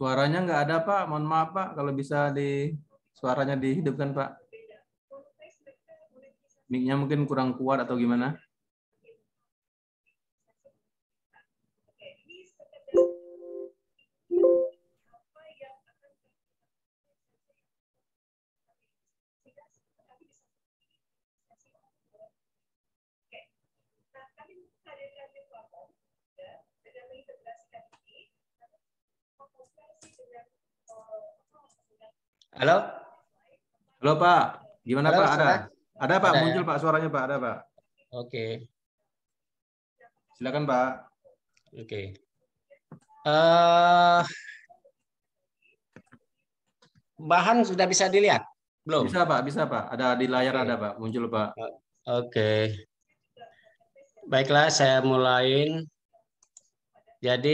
Suaranya nggak ada, Pak. Mohon maaf, Pak, kalau bisa di suaranya dihidupkan, Pak. mic mungkin kurang kuat atau gimana? Halo? Halo Pak. Gimana Halo, Pak? Ada? Ada Pak, ada, ya? muncul ya? Pak suaranya Pak, ada Pak. Oke. Okay. Silakan Pak. Oke. Okay. Uh, eh, bahan sudah bisa dilihat? Belum. Bisa Pak, bisa Pak. Ada di layar okay. ada Pak, muncul Pak. Oke. Okay. Baiklah, saya mulain. Jadi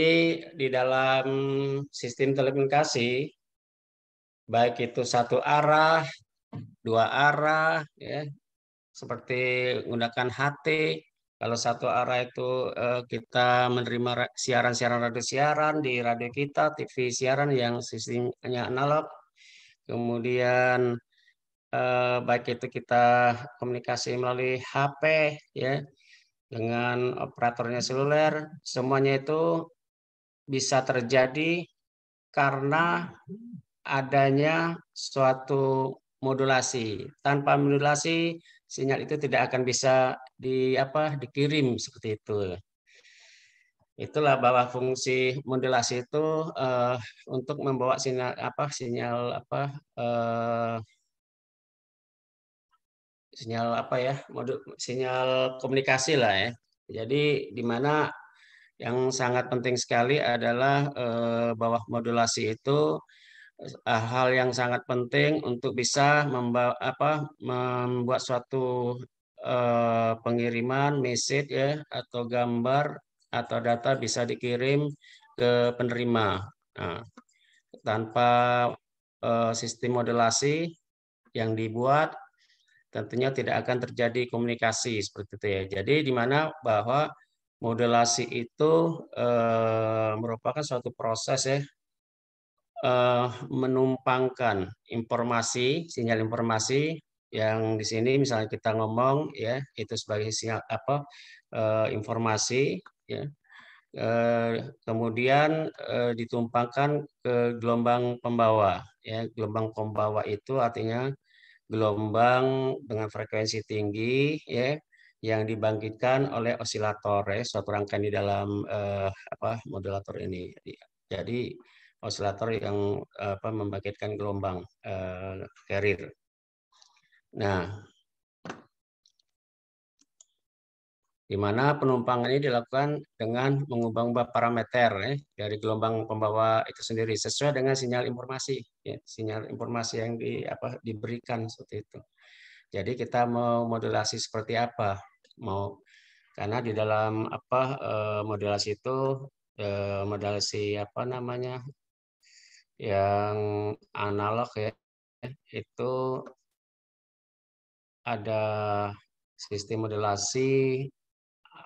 di dalam sistem telekomunikasi baik itu satu arah, dua arah, ya seperti menggunakan HT. Kalau satu arah itu eh, kita menerima siaran-siaran radio siaran di radio kita, TV siaran yang sistemnya analog. Kemudian eh, baik itu kita komunikasi melalui HP, ya dengan operatornya seluler, semuanya itu bisa terjadi karena adanya suatu modulasi. Tanpa modulasi, sinyal itu tidak akan bisa di apa dikirim seperti itu. Itulah bahwa fungsi modulasi itu uh, untuk membawa sinyal apa sinyal apa uh, sinyal apa ya modul sinyal komunikasi lah ya jadi di mana yang sangat penting sekali adalah eh, bahwa modulasi itu eh, hal yang sangat penting untuk bisa membawa, apa, membuat suatu eh, pengiriman message ya atau gambar atau data bisa dikirim ke penerima nah, tanpa eh, sistem modulasi yang dibuat tentunya tidak akan terjadi komunikasi seperti itu ya. Jadi di mana bahwa modelasi itu eh, merupakan suatu proses ya eh, menumpangkan informasi, sinyal informasi yang di sini misalnya kita ngomong ya itu sebagai sinyal apa eh, informasi ya. Eh, kemudian eh, ditumpangkan ke gelombang pembawa ya gelombang pembawa itu artinya gelombang dengan frekuensi tinggi ya yang dibangkitkan oleh osilator ya suatu rangkaian di dalam eh, apa modulator ini. Jadi osilator yang apa membangkitkan gelombang eh, carrier. Nah, di mana penumpang ini dilakukan dengan mengubah-ubah parameter ya, dari gelombang pembawa itu sendiri sesuai dengan sinyal informasi, ya, sinyal informasi yang di, apa, diberikan seperti itu. Jadi kita mau modulasi seperti apa, mau karena di dalam apa eh, modulasi itu eh, modulasi apa namanya yang analog ya itu ada sistem modulasi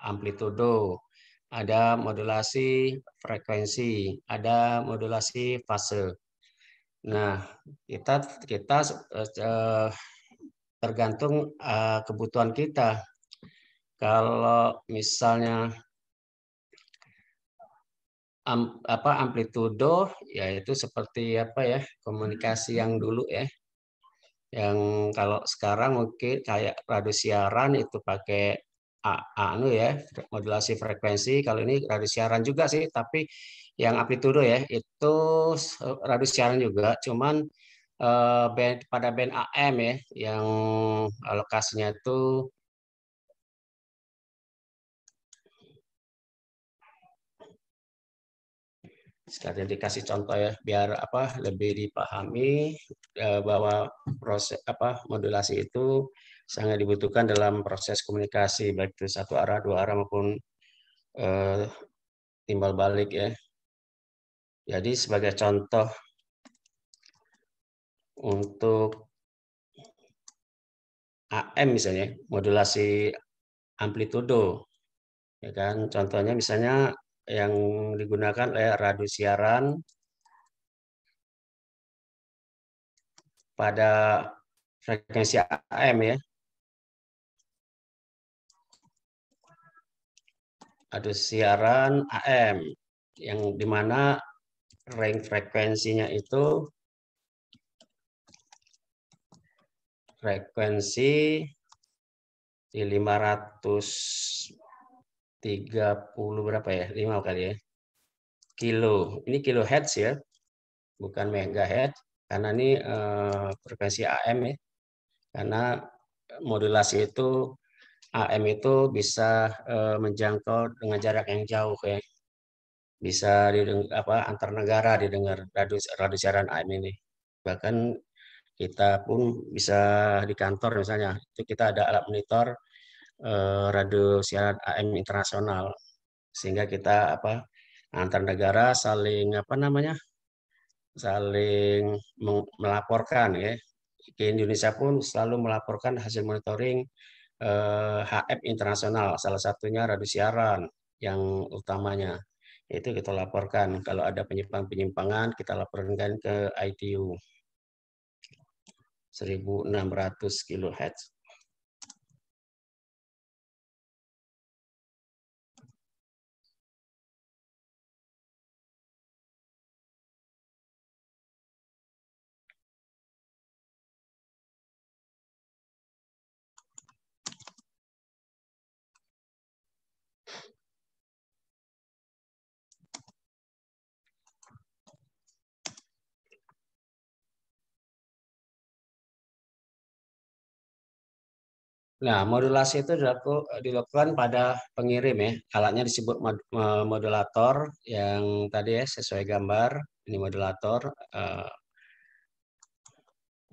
amplitudo, ada modulasi frekuensi, ada modulasi fase. Nah, kita kita eh, tergantung eh, kebutuhan kita. Kalau misalnya am, apa amplitudo yaitu seperti apa ya komunikasi yang dulu ya yang kalau sekarang mungkin kayak radio siaran itu pakai anu ya modulasi frekuensi kalau ini radio siaran juga sih tapi yang amplitudo ya itu radio siaran juga cuman uh, band, pada band AM ya yang lokasinya itu sekalian dikasih contoh ya biar apa lebih dipahami eh, bahwa proses apa modulasi itu sangat dibutuhkan dalam proses komunikasi baik itu satu arah, dua arah maupun uh, timbal balik ya. Jadi sebagai contoh untuk AM misalnya, modulasi amplitudo. Ya kan? Contohnya misalnya yang digunakan oleh radio siaran pada frekuensi AM ya. ada siaran AM yang dimana range frekuensinya itu frekuensi di 530 berapa ya? 5 kali ya. Kilo. Ini kilo kilohertz ya. Bukan megahertz karena ini eh, frekuensi AM ya. Karena modulasi itu AM itu bisa uh, menjangkau dengan jarak yang jauh ya. Bisa di apa antar negara didengar radio, radio siaran AM ini. Bahkan kita pun bisa di kantor misalnya itu kita ada alat monitor uh, radio siaran AM internasional sehingga kita apa antar negara saling apa namanya saling melaporkan ya ke Indonesia pun selalu melaporkan hasil monitoring eh, HF internasional, salah satunya radio siaran yang utamanya. Itu kita laporkan. Kalau ada penyimpangan-penyimpangan, kita laporkan ke ITU. 1600 kHz. Nah, modulasi itu dilakukan pada pengirim ya. Alatnya disebut modulator yang tadi ya sesuai gambar ini modulator. Eh,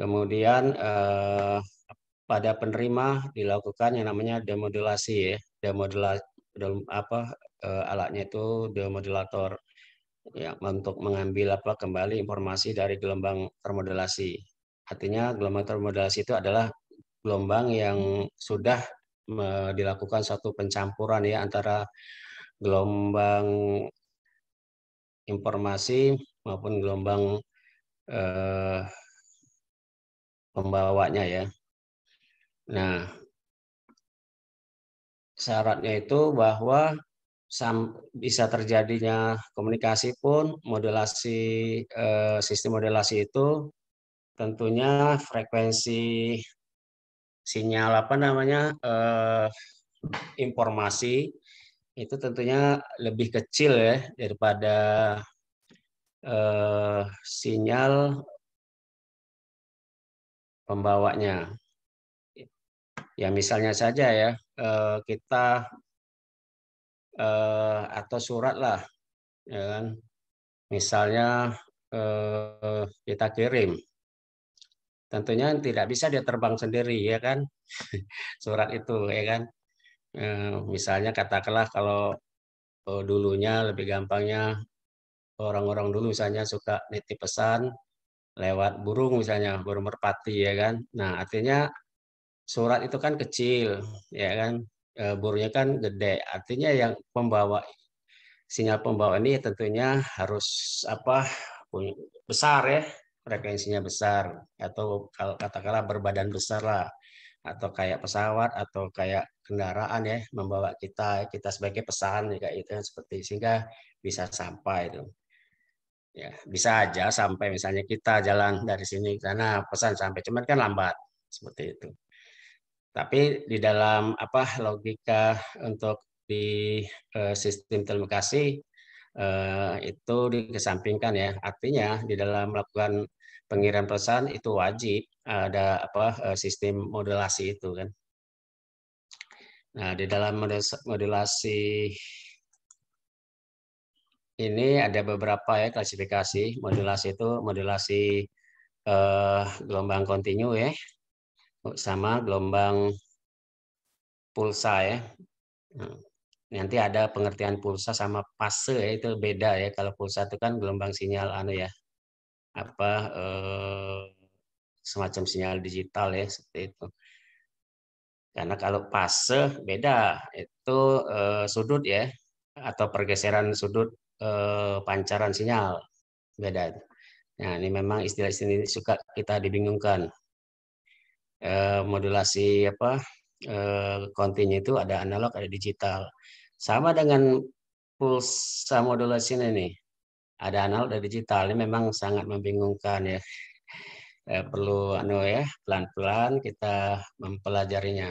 kemudian eh, pada penerima dilakukan yang namanya demodulasi ya. Demodulasi apa eh, alatnya itu demodulator ya untuk mengambil apa kembali informasi dari gelombang termodulasi. Artinya gelombang termodulasi itu adalah gelombang yang sudah dilakukan satu pencampuran ya antara gelombang informasi maupun gelombang eh, pembawanya ya. Nah, syaratnya itu bahwa bisa terjadinya komunikasi pun modulasi eh, sistem modulasi itu tentunya frekuensi sinyal apa namanya eh, informasi itu tentunya lebih kecil ya daripada eh, sinyal pembawanya. Ya misalnya saja ya eh, kita eh, atau surat lah, ya kan? Misalnya eh, kita kirim tentunya tidak bisa dia terbang sendiri ya kan surat itu ya kan eh, misalnya katakanlah kalau eh, dulunya lebih gampangnya orang-orang dulu misalnya suka nitip pesan lewat burung misalnya burung merpati ya kan nah artinya surat itu kan kecil ya kan burunya eh, burungnya kan gede artinya yang pembawa sinyal pembawa ini tentunya harus apa besar ya frekuensinya besar atau kalau katakanlah berbadan besar lah atau kayak pesawat atau kayak kendaraan ya membawa kita kita sebagai pesan kayak gitu kan, itu seperti sehingga bisa sampai itu ya bisa aja sampai misalnya kita jalan dari sini ke sana pesan sampai cuman kan lambat seperti itu tapi di dalam apa logika untuk di eh, sistem telekomunikasi eh, itu dikesampingkan ya artinya di dalam melakukan pengiriman pesan itu wajib ada apa eh, sistem modulasi itu kan. Nah, di dalam modulasi ini ada beberapa ya klasifikasi. Modulasi itu modulasi eh, gelombang kontinu ya. Sama gelombang pulsa ya. Hmm. nanti ada pengertian pulsa sama fase ya itu beda ya. Kalau pulsa itu kan gelombang sinyal anu ya, apa eh, semacam sinyal digital ya seperti itu. Karena kalau fase beda itu eh, sudut ya atau pergeseran sudut eh, pancaran sinyal beda. Nah ini memang istilah-istilah ini suka kita dibingungkan. Eh, modulasi apa eh, itu ada analog ada digital. Sama dengan pulsa modulasi ini ada analog dan digital ini memang sangat membingungkan ya eh, perlu anu ya pelan-pelan kita mempelajarinya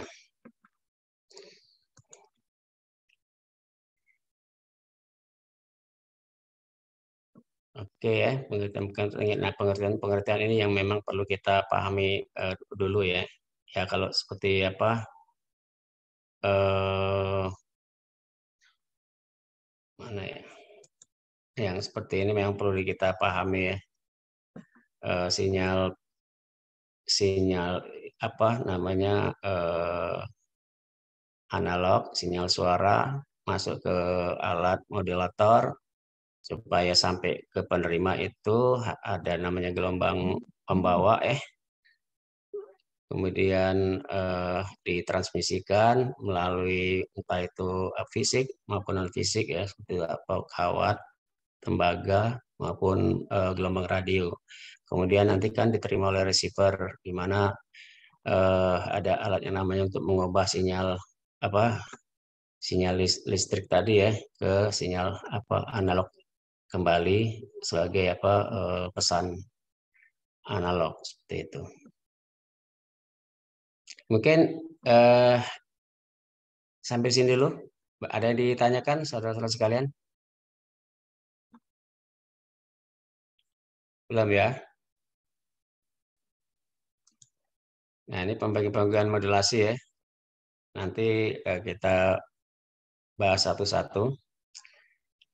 Oke ya, pengertian, pengertian, nah, pengertian pengertian ini yang memang perlu kita pahami eh, dulu ya. Ya kalau seperti apa eh mana ya? yang seperti ini memang perlu kita pahami ya. E, sinyal sinyal apa namanya e, analog, sinyal suara masuk ke alat modulator supaya sampai ke penerima itu ada namanya gelombang pembawa eh kemudian eh, ditransmisikan melalui entah itu fisik maupun non fisik ya seperti apa kawat tembaga maupun uh, gelombang radio. Kemudian nanti kan diterima oleh receiver di mana uh, ada alat yang namanya untuk mengubah sinyal apa sinyal listrik tadi ya ke sinyal apa analog kembali sebagai apa uh, pesan analog seperti itu. Mungkin uh, sampai sini dulu. Ada yang ditanyakan saudara-saudara sekalian? Belum ya? Nah, ini pembagian pembagian modulasi ya. Nanti eh, kita bahas satu-satu.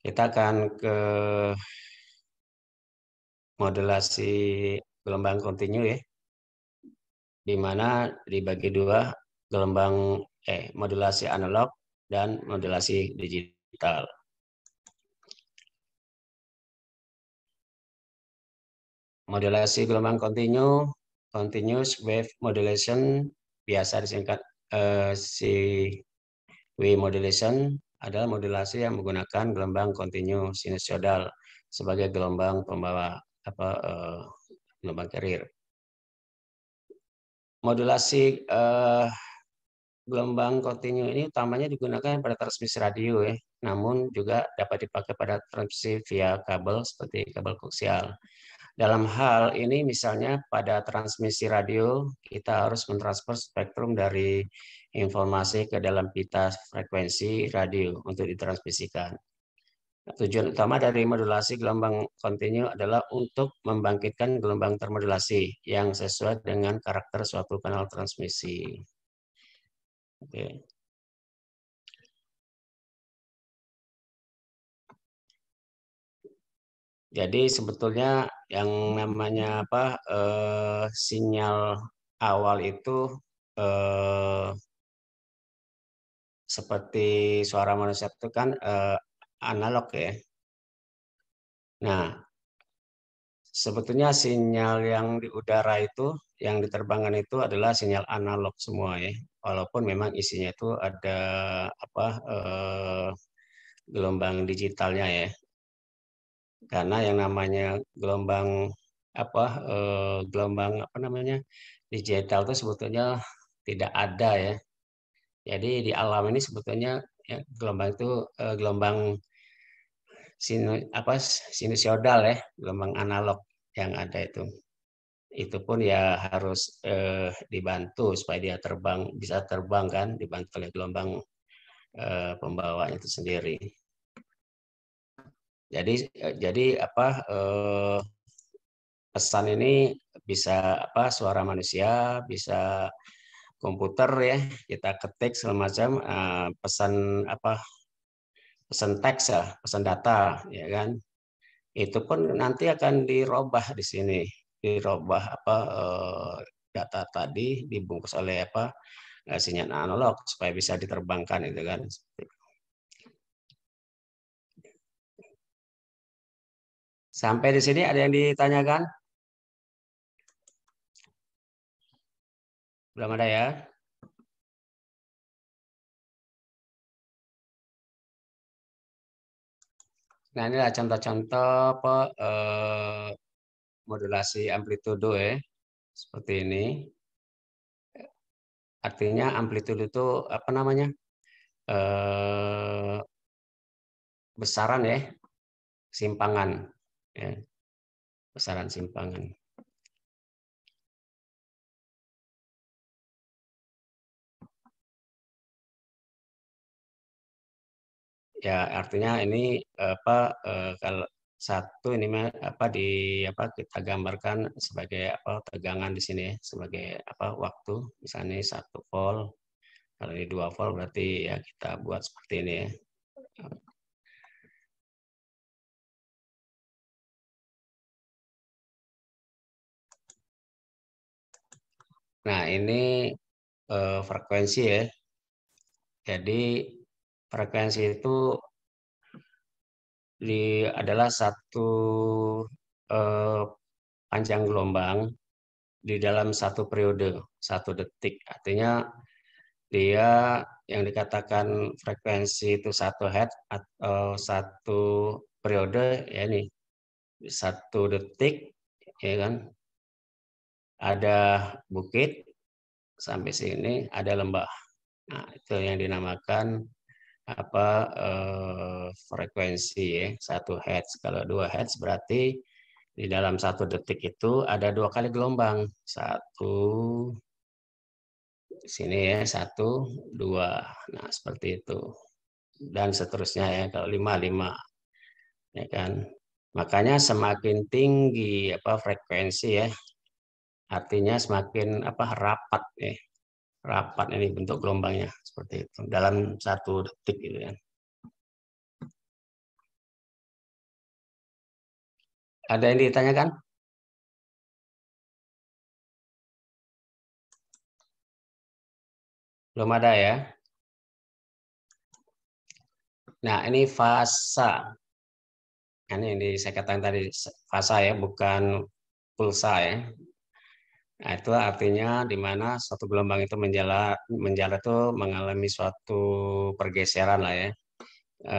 Kita akan ke modulasi gelombang kontinu ya. Di mana dibagi dua gelombang eh modulasi analog dan modulasi digital. modulasi gelombang kontinu, continuous wave modulation, biasa disingkat eh, si CW modulation, adalah modulasi yang menggunakan gelombang kontinu sinusoidal sebagai gelombang pembawa apa uh, gelombang carrier. Modulasi uh, gelombang kontinu ini utamanya digunakan pada transmisi radio ya, namun juga dapat dipakai pada transmisi via kabel seperti kabel koaksial. Dalam hal ini misalnya pada transmisi radio kita harus mentransfer spektrum dari informasi ke dalam pita frekuensi radio untuk ditransmisikan. Tujuan utama dari modulasi gelombang kontinu adalah untuk membangkitkan gelombang termodulasi yang sesuai dengan karakter suatu kanal transmisi. Oke. Jadi sebetulnya yang namanya apa eh, sinyal awal itu eh, seperti suara manusia itu kan eh, analog ya. Nah, sebetulnya sinyal yang di udara itu, yang diterbangkan itu adalah sinyal analog semua ya. Walaupun memang isinya itu ada apa eh, gelombang digitalnya ya, karena yang namanya gelombang apa eh, gelombang apa namanya digital itu sebetulnya tidak ada ya. Jadi di alam ini sebetulnya ya, gelombang itu eh, gelombang sin apa sinusoidal ya, gelombang analog yang ada itu. Itu pun ya harus eh, dibantu supaya dia terbang bisa terbang kan, dibantu oleh gelombang eh, pembawanya itu sendiri. Jadi eh, jadi apa eh, pesan ini bisa apa suara manusia, bisa komputer ya kita ketik segala eh, pesan apa pesan teks ya, pesan data ya kan. Itu pun nanti akan dirobah di sini, dirobah apa eh, data tadi dibungkus oleh apa eh, sinyal analog supaya bisa diterbangkan itu kan. Sampai di sini ada yang ditanyakan? Belum ada ya? Nah, inilah contoh-contoh eh, modulasi amplitudo ya. Eh, seperti ini. Artinya amplitudo itu apa namanya? Eh, besaran ya, simpangan ya, besaran simpangan. Ya artinya ini apa eh, kalau satu ini apa di apa kita gambarkan sebagai apa tegangan di sini sebagai apa waktu misalnya satu volt kalau ini dua volt berarti ya kita buat seperti ini ya Nah, ini eh, frekuensi ya. Jadi frekuensi itu di, adalah satu eh, panjang gelombang di dalam satu periode, satu detik. Artinya dia yang dikatakan frekuensi itu satu head atau eh, satu periode ya ini satu detik ya kan ada bukit sampai sini ada lembah. Nah, itu yang dinamakan apa eh, frekuensi ya satu hertz kalau dua hertz berarti di dalam satu detik itu ada dua kali gelombang satu sini ya satu dua nah seperti itu dan seterusnya ya kalau lima lima ya kan makanya semakin tinggi apa frekuensi ya Artinya semakin apa rapat ya. Rapat ini bentuk gelombangnya seperti itu dalam satu detik gitu Ya. Ada yang ditanyakan? Belum ada ya? Nah, ini fasa. Ini yang saya katakan tadi, fasa ya, bukan pulsa ya. Nah, itu artinya di mana suatu gelombang itu menjala menjala itu mengalami suatu pergeseran lah ya e,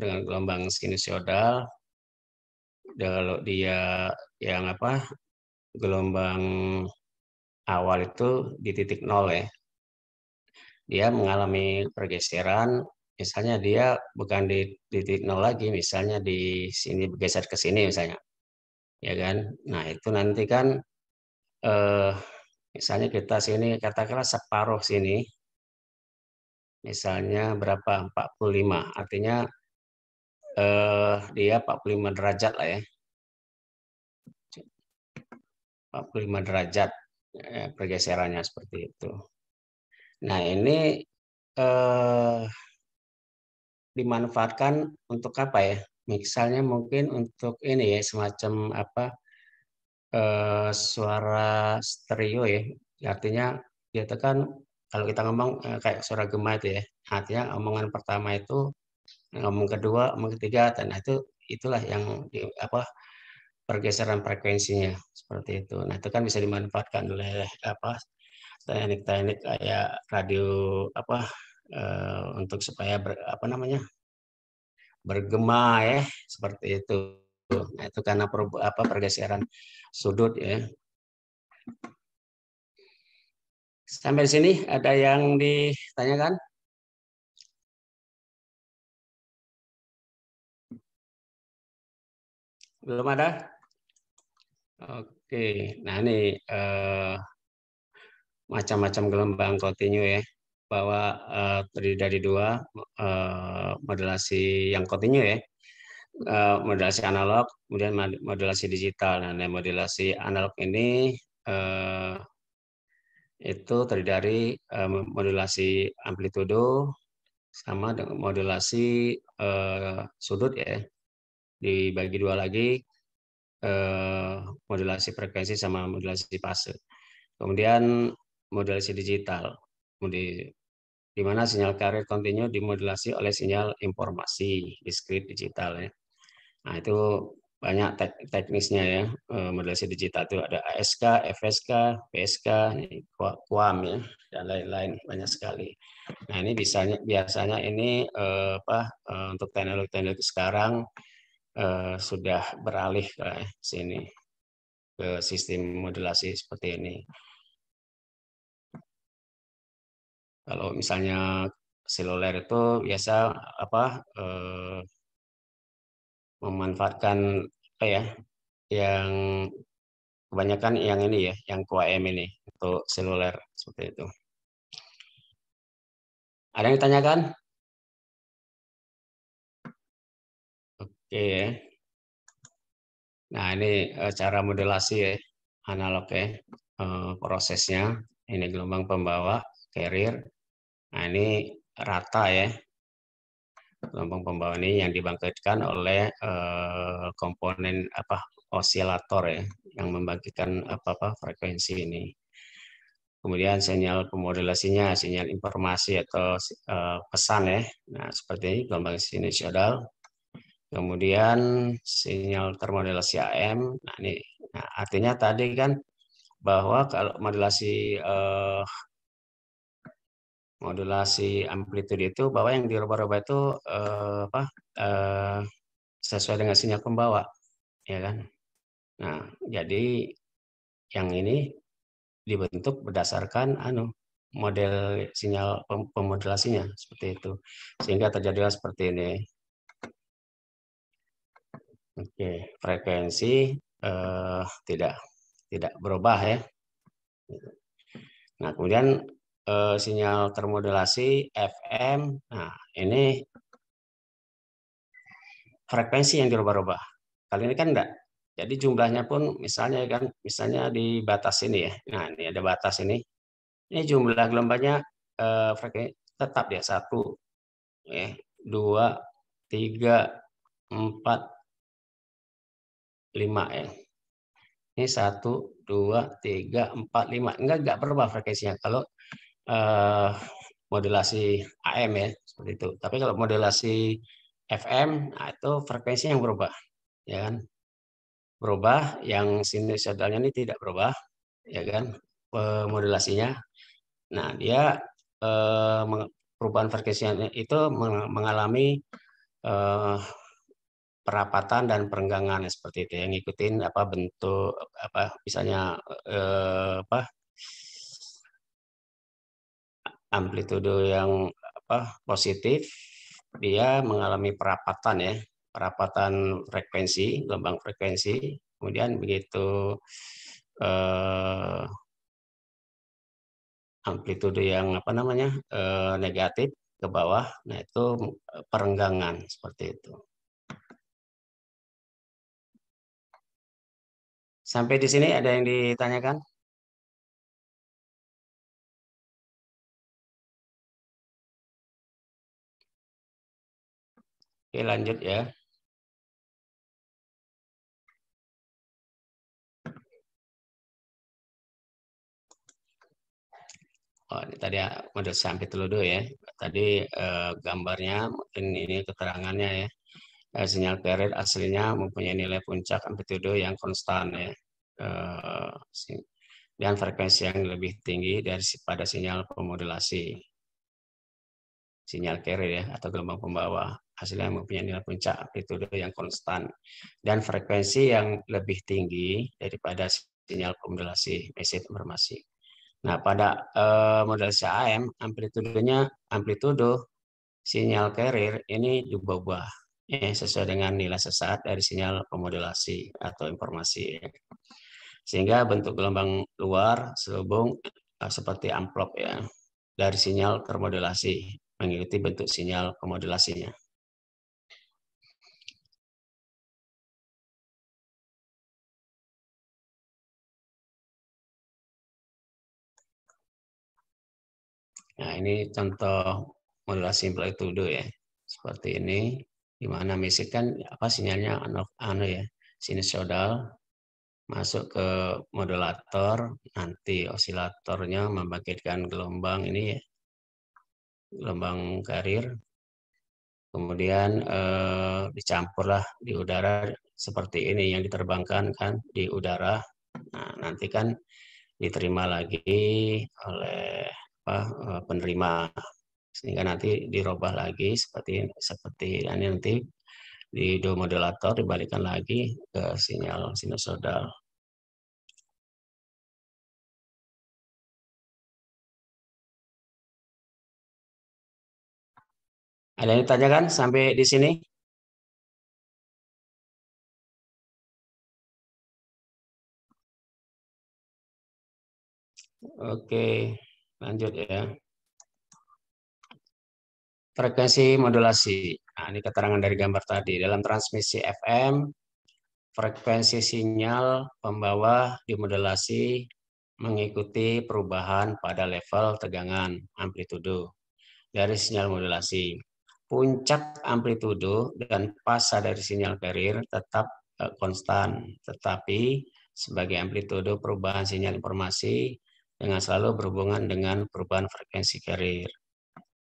dengan gelombang sinusoidal. Kalau dia yang apa gelombang awal itu di titik nol ya, dia mengalami pergeseran. Misalnya dia bukan di, di titik nol lagi, misalnya di sini bergeser ke sini misalnya, ya kan? Nah itu nanti kan eh, misalnya kita sini katakanlah separuh sini, misalnya berapa 45, artinya eh, dia 45 derajat lah ya, 45 derajat eh, pergeserannya seperti itu. Nah ini eh, dimanfaatkan untuk apa ya? Misalnya mungkin untuk ini ya semacam apa eh, suara stereo ya, artinya dia ya tekan kalau kita ngomong eh, kayak suara gema itu ya, artinya omongan pertama itu, ngomong kedua, omong ketiga, dan itu itulah yang di, apa pergeseran frekuensinya seperti itu. Nah itu kan bisa dimanfaatkan oleh apa teknik-teknik kayak radio apa eh, untuk supaya ber, apa namanya bergema ya seperti itu itu karena per, apa pergeseran sudut ya sampai sini ada yang ditanyakan belum ada oke nah ini eh, macam-macam gelombang kontinu ya bahwa eh, terdiri dari dua eh, modulasi yang kontinu ya Eh, modulasi analog, kemudian modulasi digital. Nah, modulasi analog ini uh, itu terdiri dari uh, modulasi amplitudo sama dengan modulasi uh, sudut ya. Dibagi dua lagi uh, modulasi frekuensi sama modulasi fase. Kemudian modulasi digital. Di, mana sinyal karir kontinu dimodulasi oleh sinyal informasi diskrit digital ya. Nah, itu banyak tek teknisnya ya. Eh, modulasi digital itu ada ASK, FSK, PSK, kuam ya, dan lain-lain banyak sekali. Nah, ini biasanya biasanya ini eh, apa eh, untuk teknologi-teknologi sekarang sudah beralih ke sini ke sistem modulasi seperti ini. Kalau misalnya seluler itu biasa apa eh, memanfaatkan apa ya yang kebanyakan yang ini ya, yang QAM ini untuk seluler seperti itu. Ada yang ditanyakan? Oke ya. Nah ini eh, cara modelasi ya, analog ya, eh, prosesnya. Ini gelombang pembawa, carrier. Nah ini rata ya, gelombang pembawaan ini yang dibangkitkan oleh uh, komponen apa osilator ya yang membagikan apa apa frekuensi ini. Kemudian sinyal pemodulasinya, sinyal informasi atau uh, pesan ya. Nah, seperti ini gelombang sinusoidal. Kemudian sinyal termodulasi AM. Nah, ini nah, artinya tadi kan bahwa kalau modulasi uh, modulasi amplitude itu bahwa yang diubah-ubah itu eh, apa eh, sesuai dengan sinyal pembawa ya kan nah jadi yang ini dibentuk berdasarkan anu model sinyal pemodulasinya seperti itu sehingga terjadilah seperti ini oke frekuensi eh, tidak tidak berubah ya nah kemudian eh, sinyal termodulasi FM. Nah, ini frekuensi yang dirubah-rubah. Kali ini kan enggak. Jadi jumlahnya pun misalnya kan misalnya di batas ini ya. Nah, ini ada batas ini. Ini jumlah gelombangnya eh, frekuensi tetap ya satu, ya dua, tiga, empat, lima ya. Ini satu, dua, tiga, empat, lima. Enggak, enggak berubah frekuensinya. Kalau eh, modulasi AM ya seperti itu. Tapi kalau modulasi FM nah itu frekuensi yang berubah, ya kan? Berubah, yang sinusoidalnya ini tidak berubah, ya kan? Modulasinya. Nah dia eh, perubahan frekuensinya itu mengalami eh, perapatan dan perenggangan ya, seperti itu yang ngikutin apa bentuk apa misalnya eh, apa amplitudo yang apa positif dia mengalami perapatan ya perapatan frekuensi gelombang frekuensi kemudian begitu eh, amplitudo yang apa namanya eh, negatif ke bawah nah itu perenggangan seperti itu sampai di sini ada yang ditanyakan Oke, lanjut ya. Oh, ini tadi ya, model sampai teludo ya. Tadi eh, gambarnya mungkin ini keterangannya ya. Eh, sinyal period aslinya mempunyai nilai puncak amplitudo yang konstan ya. Eh, dan frekuensi yang lebih tinggi dari pada sinyal pemodulasi. Sinyal carrier ya atau gelombang pembawa hasilnya mempunyai iya, nilai puncak amplitude yang konstan dan frekuensi yang lebih tinggi daripada sinyal komodulasi message informasi. Nah, pada uh, eh, model AM amplitudenya amplitudo sinyal carrier ini juga berubah ya, sesuai dengan nilai sesaat dari sinyal komodulasi atau informasi. Ya. Sehingga bentuk gelombang luar selubung uh, seperti amplop ya dari sinyal termodulasi mengikuti bentuk sinyal komodulasinya. Nah, ini contoh modulasi amplitudo ya. Seperti ini, di mana misik kan apa sinyalnya anu, anu ya, sinusoidal masuk ke modulator, nanti osilatornya membangkitkan gelombang ini ya, gelombang karir. Kemudian eh, dicampurlah di udara seperti ini yang diterbangkan kan di udara. Nah, nanti kan diterima lagi oleh apa eh, penerima sehingga nanti dirubah lagi seperti seperti ini nanti di do modulator dibalikkan lagi ke sinyal sinusoidal. Ada yang kan sampai di sini? Oke. Okay. Lanjut ya. Frekuensi modulasi. Nah, ini keterangan dari gambar tadi. Dalam transmisi FM, frekuensi sinyal pembawa dimodulasi mengikuti perubahan pada level tegangan amplitudo dari sinyal modulasi. Puncak amplitudo dan fase dari sinyal carrier tetap eh, konstan, tetapi sebagai amplitudo perubahan sinyal informasi dengan selalu berhubungan dengan perubahan frekuensi carrier.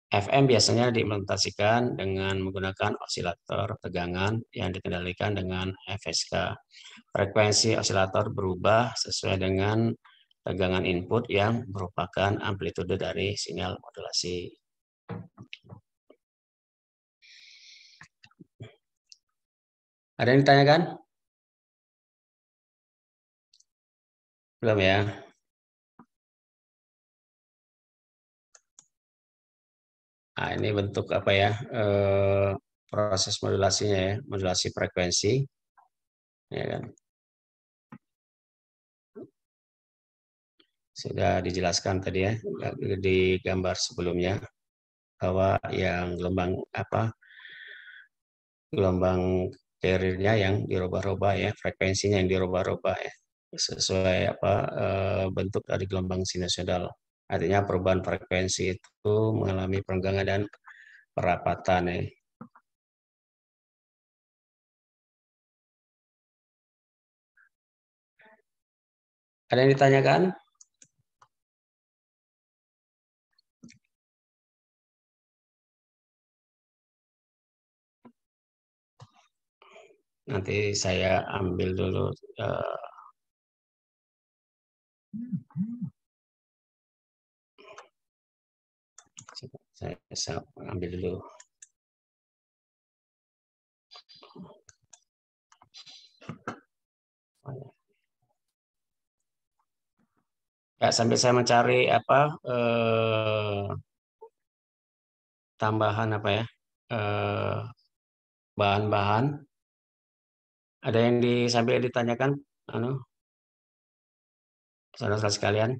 FM biasanya diimplementasikan dengan menggunakan osilator tegangan yang dikendalikan dengan FSK. Frekuensi osilator berubah sesuai dengan tegangan input yang merupakan amplitude dari sinyal modulasi. Ada yang ditanyakan? Belum ya? Nah, ini bentuk apa ya? E, proses modulasinya ya, modulasi frekuensi. Ya kan? Sudah dijelaskan tadi ya di gambar sebelumnya bahwa yang gelombang apa gelombang karirnya yang dirubah-rubah ya, frekuensinya yang dirubah-rubah ya sesuai apa eh, bentuk dari gelombang sinusoidal. Artinya perubahan frekuensi itu mengalami perenggangan dan perapatan. Ya. Ada yang ditanyakan? Nanti saya ambil dulu. Uh... saya, saya ambil dulu Ya, sambil saya mencari apa eh, tambahan apa ya bahan eh, bahan-bahan. Ada yang di, sambil ditanyakan, anu, saudara-saudara sekalian?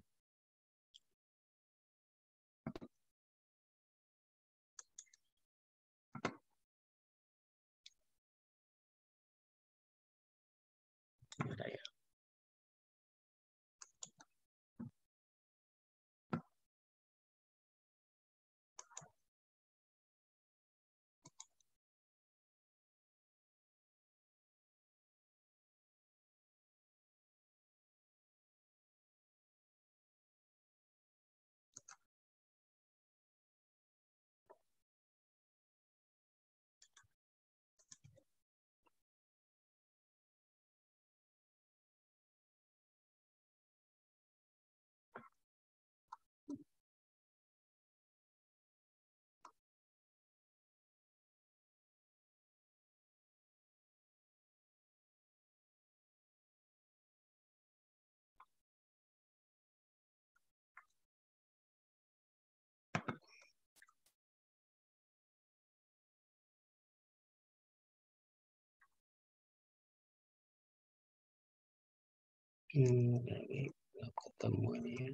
Contemporânea.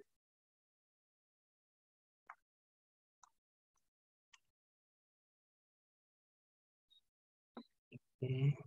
Okay.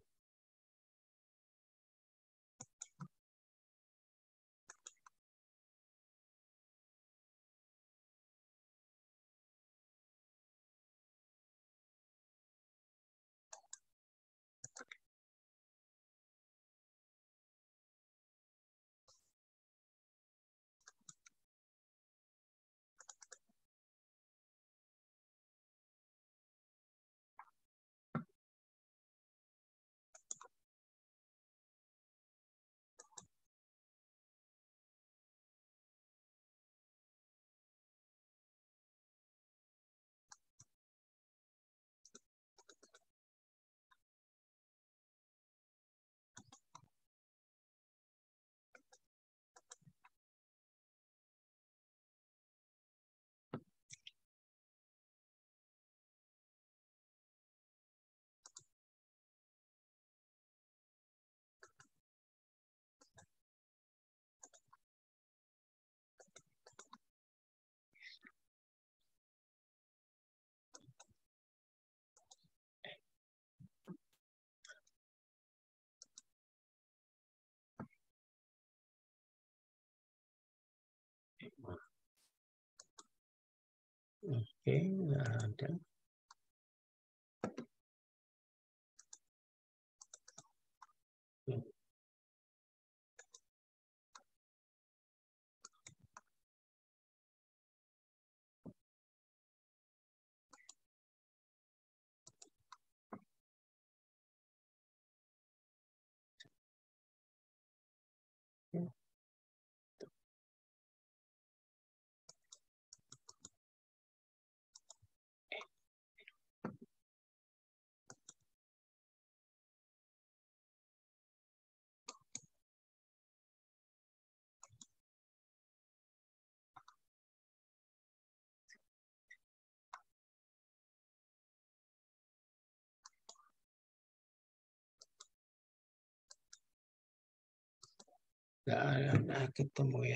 Okay, and uh, Ah, que está muy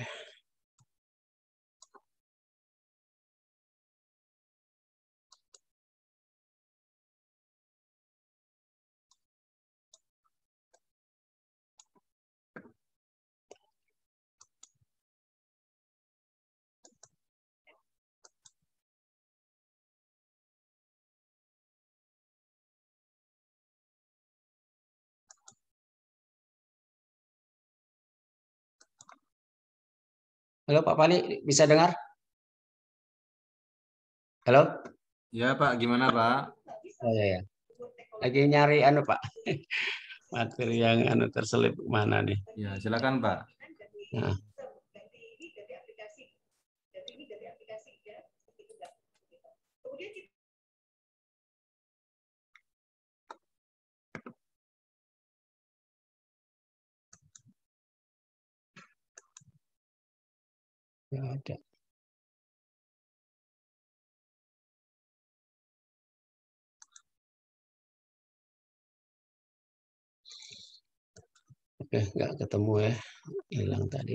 Halo Pak Pali, bisa dengar? Halo? Ya Pak, gimana Pak? Oh ya, ya. Lagi nyari anu Pak. Materi yang anu terselip mana nih? Ya, silakan Pak. Nah. nggak ada Oke, nggak ketemu ya, hilang tadi.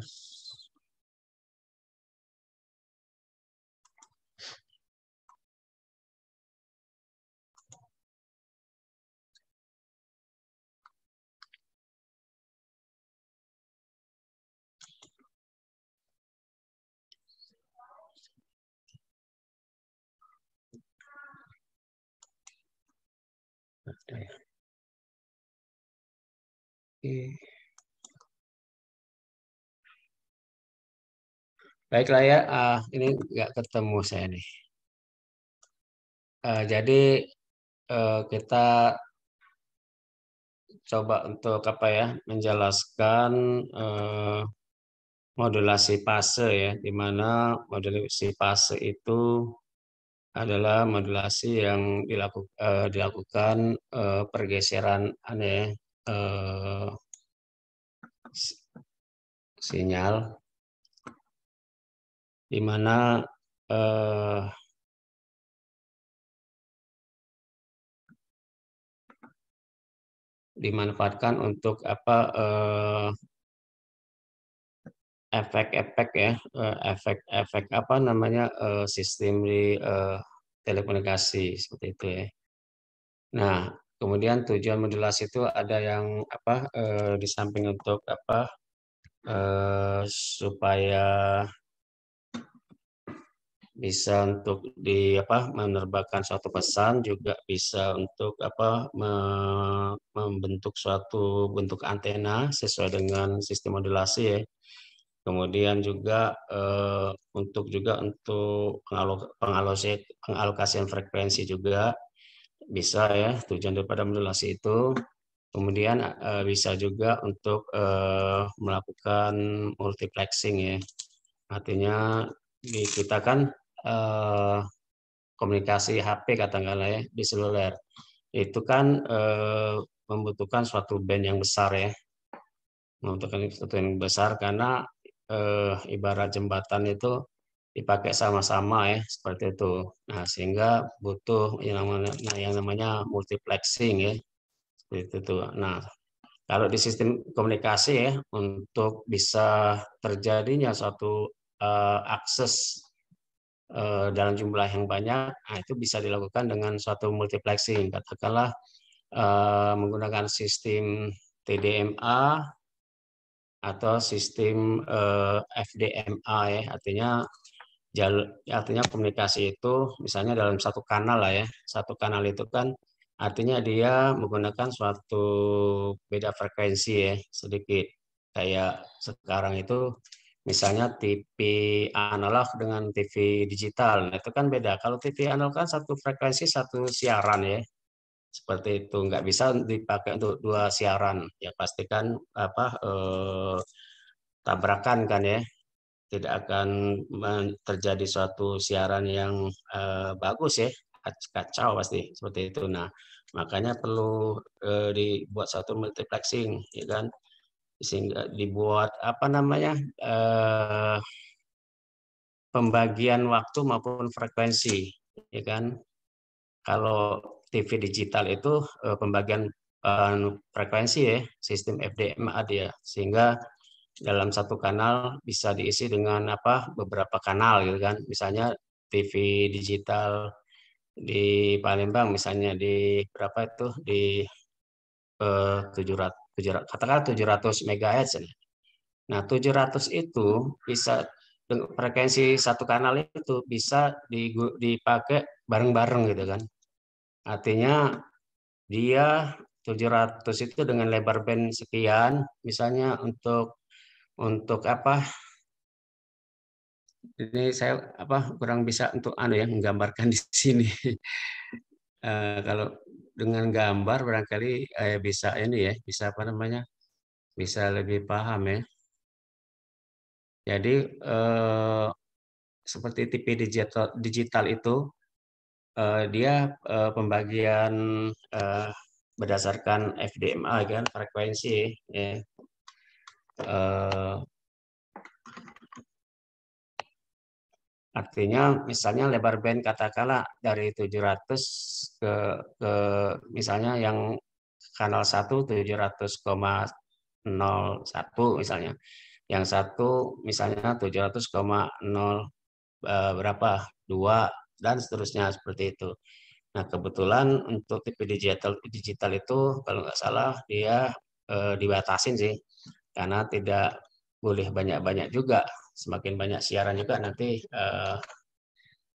Dios. đây. Okay. Baiklah ya, uh, ini nggak ketemu saya nih. Uh, jadi uh, kita coba untuk apa ya menjelaskan uh, modulasi fase ya, di mana modulasi fase itu adalah modulasi yang dilaku, uh, dilakukan uh, pergeseran aneh uh, sinyal di mana eh, dimanfaatkan untuk apa eh, efek-efek ya efek-efek eh, apa namanya eh, sistem di uh, telekomunikasi seperti itu ya. Nah kemudian tujuan modulasi itu ada yang apa eh, di samping untuk apa eh, supaya bisa untuk di apa menerbangkan suatu pesan juga bisa untuk apa membentuk suatu bentuk antena sesuai dengan sistem modulasi ya kemudian juga eh, untuk juga untuk pengalokasi pengalokasian frekuensi juga bisa ya tujuan daripada modulasi itu kemudian eh, bisa juga untuk eh, melakukan multiplexing ya artinya kita kan eh, komunikasi HP katakanlah ya di seluler itu kan eh, membutuhkan suatu band yang besar ya membutuhkan suatu yang besar karena eh, ibarat jembatan itu dipakai sama-sama ya seperti itu. Nah sehingga butuh yang namanya, nah, yang namanya multiplexing ya seperti itu. Tuh. Nah kalau di sistem komunikasi ya untuk bisa terjadinya suatu uh, akses Eh, dalam jumlah yang banyak, nah, itu bisa dilakukan dengan suatu multiplexing. Katakanlah uh, menggunakan sistem TDMA atau sistem uh, eh, FDMA ya, artinya jalur, artinya komunikasi itu misalnya dalam satu kanal lah ya, satu kanal itu kan artinya dia menggunakan suatu beda frekuensi ya sedikit kayak sekarang itu Misalnya TV analog dengan TV digital, nah, itu kan beda. Kalau TV analog kan satu frekuensi satu siaran ya, seperti itu nggak bisa dipakai untuk dua siaran. Ya pastikan apa eh, tabrakan kan ya, tidak akan terjadi suatu siaran yang eh, bagus ya, kacau pasti seperti itu. Nah makanya perlu eh, dibuat satu multiplexing, ya kan sehingga dibuat apa namanya uh, pembagian waktu maupun frekuensi ya kan kalau TV digital itu uh, pembagian uh, frekuensi ya sistem FDMA dia ya. sehingga dalam satu kanal bisa diisi dengan apa beberapa kanal gitu kan misalnya TV digital di Palembang misalnya di berapa itu di uh, 700 katakan 700 MHz. Nah, 700 itu bisa frekuensi satu kanal itu bisa dipakai bareng-bareng gitu kan. Artinya dia 700 itu dengan lebar band sekian, misalnya untuk untuk apa? Ini saya apa kurang bisa untuk anu ya menggambarkan di sini. uh, kalau dengan gambar barangkali eh, bisa ini ya, bisa apa namanya? Bisa lebih paham ya. Jadi eh, seperti TV digital digital itu eh, dia eh, pembagian eh, berdasarkan FDMA kan frekuensi ya. Eh, Artinya misalnya lebar band katakanlah dari 700 ke, ke misalnya yang kanal 1 700,01 misalnya. Yang satu misalnya 700,0 eh, berapa? 2 dan seterusnya seperti itu. Nah, kebetulan untuk TV digital digital itu kalau nggak salah dia eh, dibatasin sih karena tidak boleh banyak-banyak juga semakin banyak siaran juga nanti uh,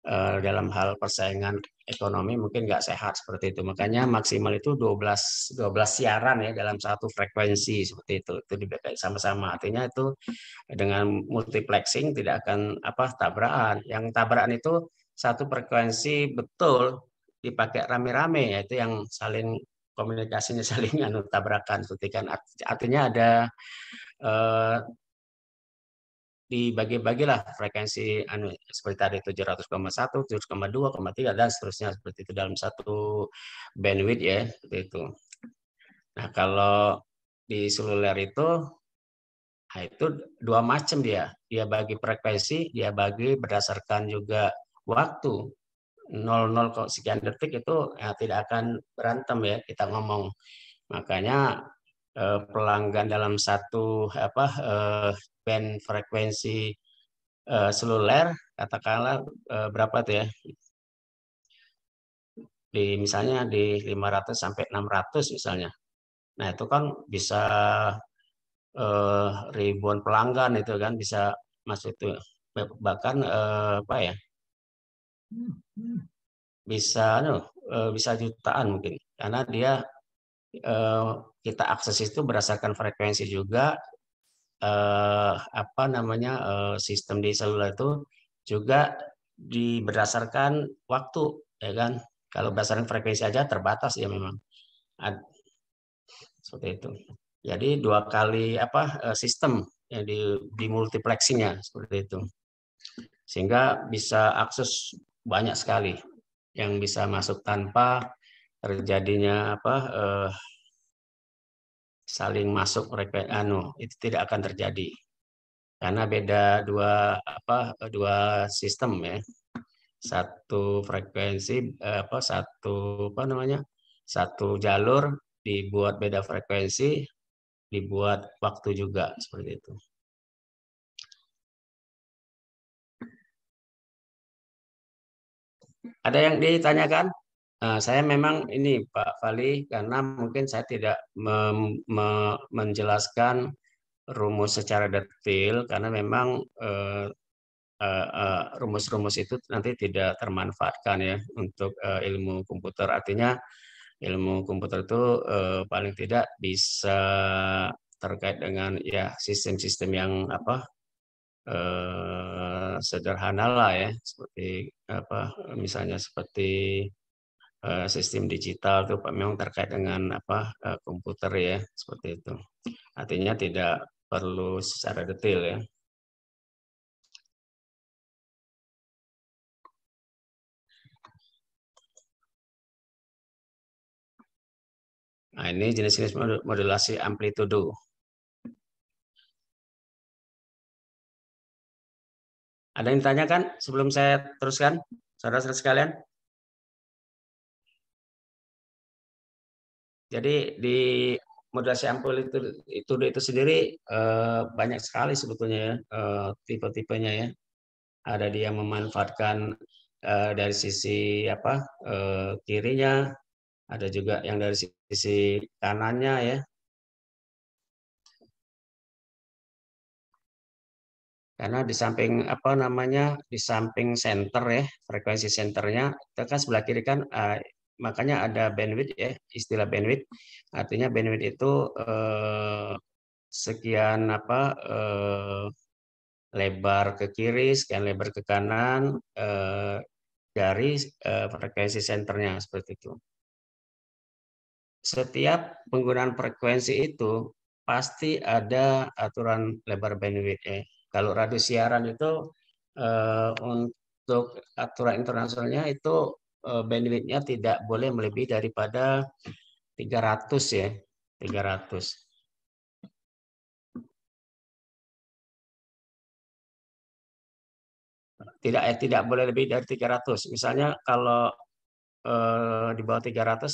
uh, dalam hal persaingan ekonomi mungkin nggak sehat seperti itu. Makanya maksimal itu 12 12 siaran ya dalam satu frekuensi seperti itu. Itu dibagi sama-sama. Artinya itu dengan multiplexing tidak akan apa tabrakan. Yang tabrakan itu satu frekuensi betul dipakai rame-rame yaitu yang saling komunikasinya saling anu tabrakan seperti kan artinya ada eh, dibagi-bagilah frekuensi anu seperti tadi 700,1, 7,2, tiga dan seterusnya seperti itu dalam satu bandwidth ya seperti itu. Nah kalau di seluler itu nah itu dua macam dia dia bagi frekuensi dia bagi berdasarkan juga waktu 00 sekian detik itu ya, tidak akan berantem ya kita ngomong makanya uh, pelanggan dalam satu apa uh, band frekuensi uh, seluler katakanlah uh, berapa tuh ya di misalnya di 500 sampai 600 misalnya nah itu kan bisa uh, ribuan pelanggan itu kan bisa masuk itu bahkan uh, apa ya bisa no, bisa jutaan mungkin karena dia uh, kita akses itu berdasarkan frekuensi juga eh, apa namanya eh, sistem di seluler itu juga di berdasarkan waktu ya kan kalau berdasarkan frekuensi aja terbatas ya memang Ad, seperti itu jadi dua kali apa eh, sistem yang di, di multiplexingnya seperti itu sehingga bisa akses banyak sekali yang bisa masuk tanpa terjadinya apa eh, saling masuk frekuensi anu itu tidak akan terjadi karena beda dua apa dua sistem ya satu frekuensi eh, apa satu apa namanya satu jalur dibuat beda frekuensi dibuat waktu juga seperti itu ada yang ditanyakan Eh, saya memang ini Pak Fali karena mungkin saya tidak mem, me, menjelaskan rumus secara detail karena memang eh, eh, rumus-rumus itu nanti tidak termanfaatkan ya untuk uh, ilmu komputer artinya ilmu komputer itu uh, paling tidak bisa terkait dengan ya sistem-sistem yang apa uh, sederhana lah ya seperti apa misalnya seperti Eh, sistem digital itu Pak memang terkait dengan apa eh, komputer ya seperti itu. Artinya tidak perlu secara detail ya. Nah, ini jenis-jenis modulasi amplitudo. Ada yang ditanyakan sebelum saya teruskan, saudara-saudara sekalian? Jadi di modulasi ampul itu itu itu sendiri eh, banyak sekali sebetulnya ya eh, tipe-tipenya ya. Ada dia memanfaatkan eh, dari sisi apa eh, kirinya, ada juga yang dari sisi kanannya ya. Karena di samping apa namanya di samping center ya frekuensi senternya, itu kan sebelah kiri kan eh, makanya ada bandwidth ya istilah bandwidth artinya bandwidth itu eh, sekian apa eh, lebar ke kiri sekian lebar ke kanan eh, dari eh, frekuensi senternya seperti itu setiap penggunaan frekuensi itu pasti ada aturan lebar bandwidth ya kalau radio siaran itu eh, untuk aturan internasionalnya itu Eh, bandwidthnya tidak boleh melebihi daripada 300 ya 300 tidak eh, tidak boleh lebih dari 300 misalnya kalau eh, di bawah 300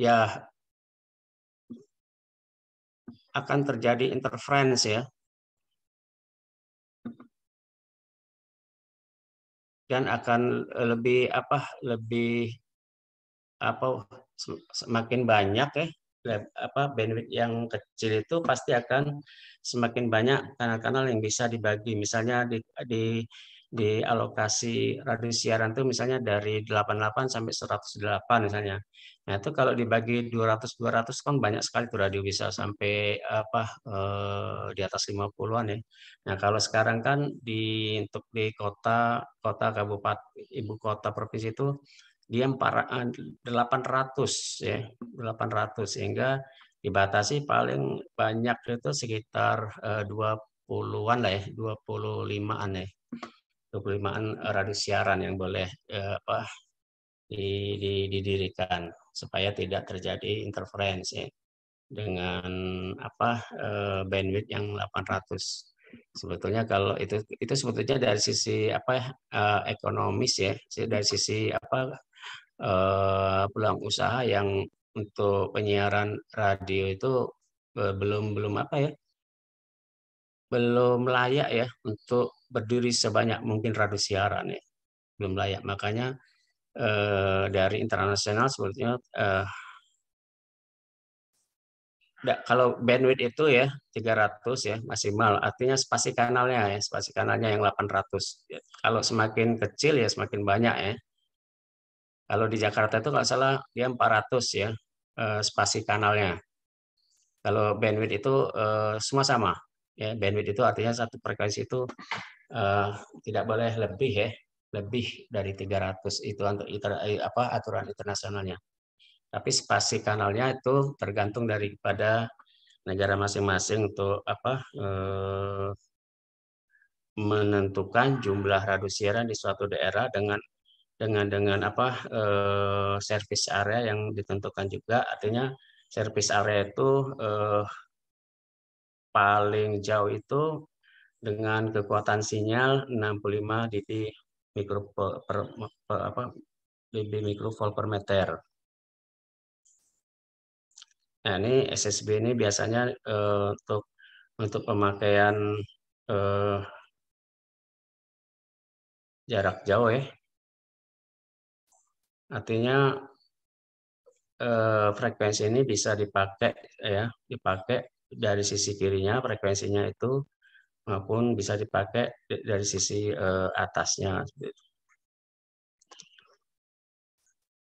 ya akan terjadi interference ya dan akan eh, lebih apa lebih apa semakin banyak ya apa bandwidth yang kecil itu pasti akan semakin banyak kanal-kanal yang bisa dibagi misalnya di, di di alokasi radio siaran itu misalnya dari 88 sampai 108 misalnya. Nah, itu kalau dibagi 200 200 kan banyak sekali tuh radio bisa sampai apa eh, di atas 50-an ya. Nah, kalau sekarang kan di untuk di kota kota kabupaten ibu kota provinsi itu dia 800 ya, 800 sehingga dibatasi paling banyak itu sekitar eh, 20-an lah ya, 25-an ya 25-an radio siaran yang boleh eh, apa didirikan supaya tidak terjadi interferensi dengan apa eh, bandwidth yang 800 sebetulnya kalau itu itu sebetulnya dari sisi apa eh, ekonomis ya dari sisi apa eh, peluang usaha yang untuk penyiaran radio itu eh, belum belum apa ya belum layak ya untuk berdiri sebanyak mungkin radio siaran ya belum layak makanya eh, dari internasional sebetulnya eh, kalau bandwidth itu ya 300 ya maksimal artinya spasi kanalnya ya spasi kanalnya yang 800 ya, kalau semakin kecil ya semakin banyak ya kalau di Jakarta itu nggak salah dia 400 ya eh, spasi kanalnya kalau bandwidth itu eh, semua sama Ya, bandwidth itu artinya satu frekuensi itu uh, tidak boleh lebih ya, lebih dari 300 itu untuk inter, eh, apa aturan internasionalnya. Tapi spasi kanalnya itu tergantung daripada negara masing-masing untuk apa uh, menentukan jumlah radio siaran di suatu daerah dengan dengan dengan apa uh, service area yang ditentukan juga artinya service area itu uh, paling jauh itu dengan kekuatan sinyal 65 dB mikro per, per apa dB mikrovolt per meter. Nah, ini SSB ini biasanya eh, untuk untuk pemakaian eh, jarak jauh ya. Artinya eh, frekuensi ini bisa dipakai ya, dipakai dari sisi kirinya frekuensinya itu maupun bisa dipakai dari sisi uh, atasnya.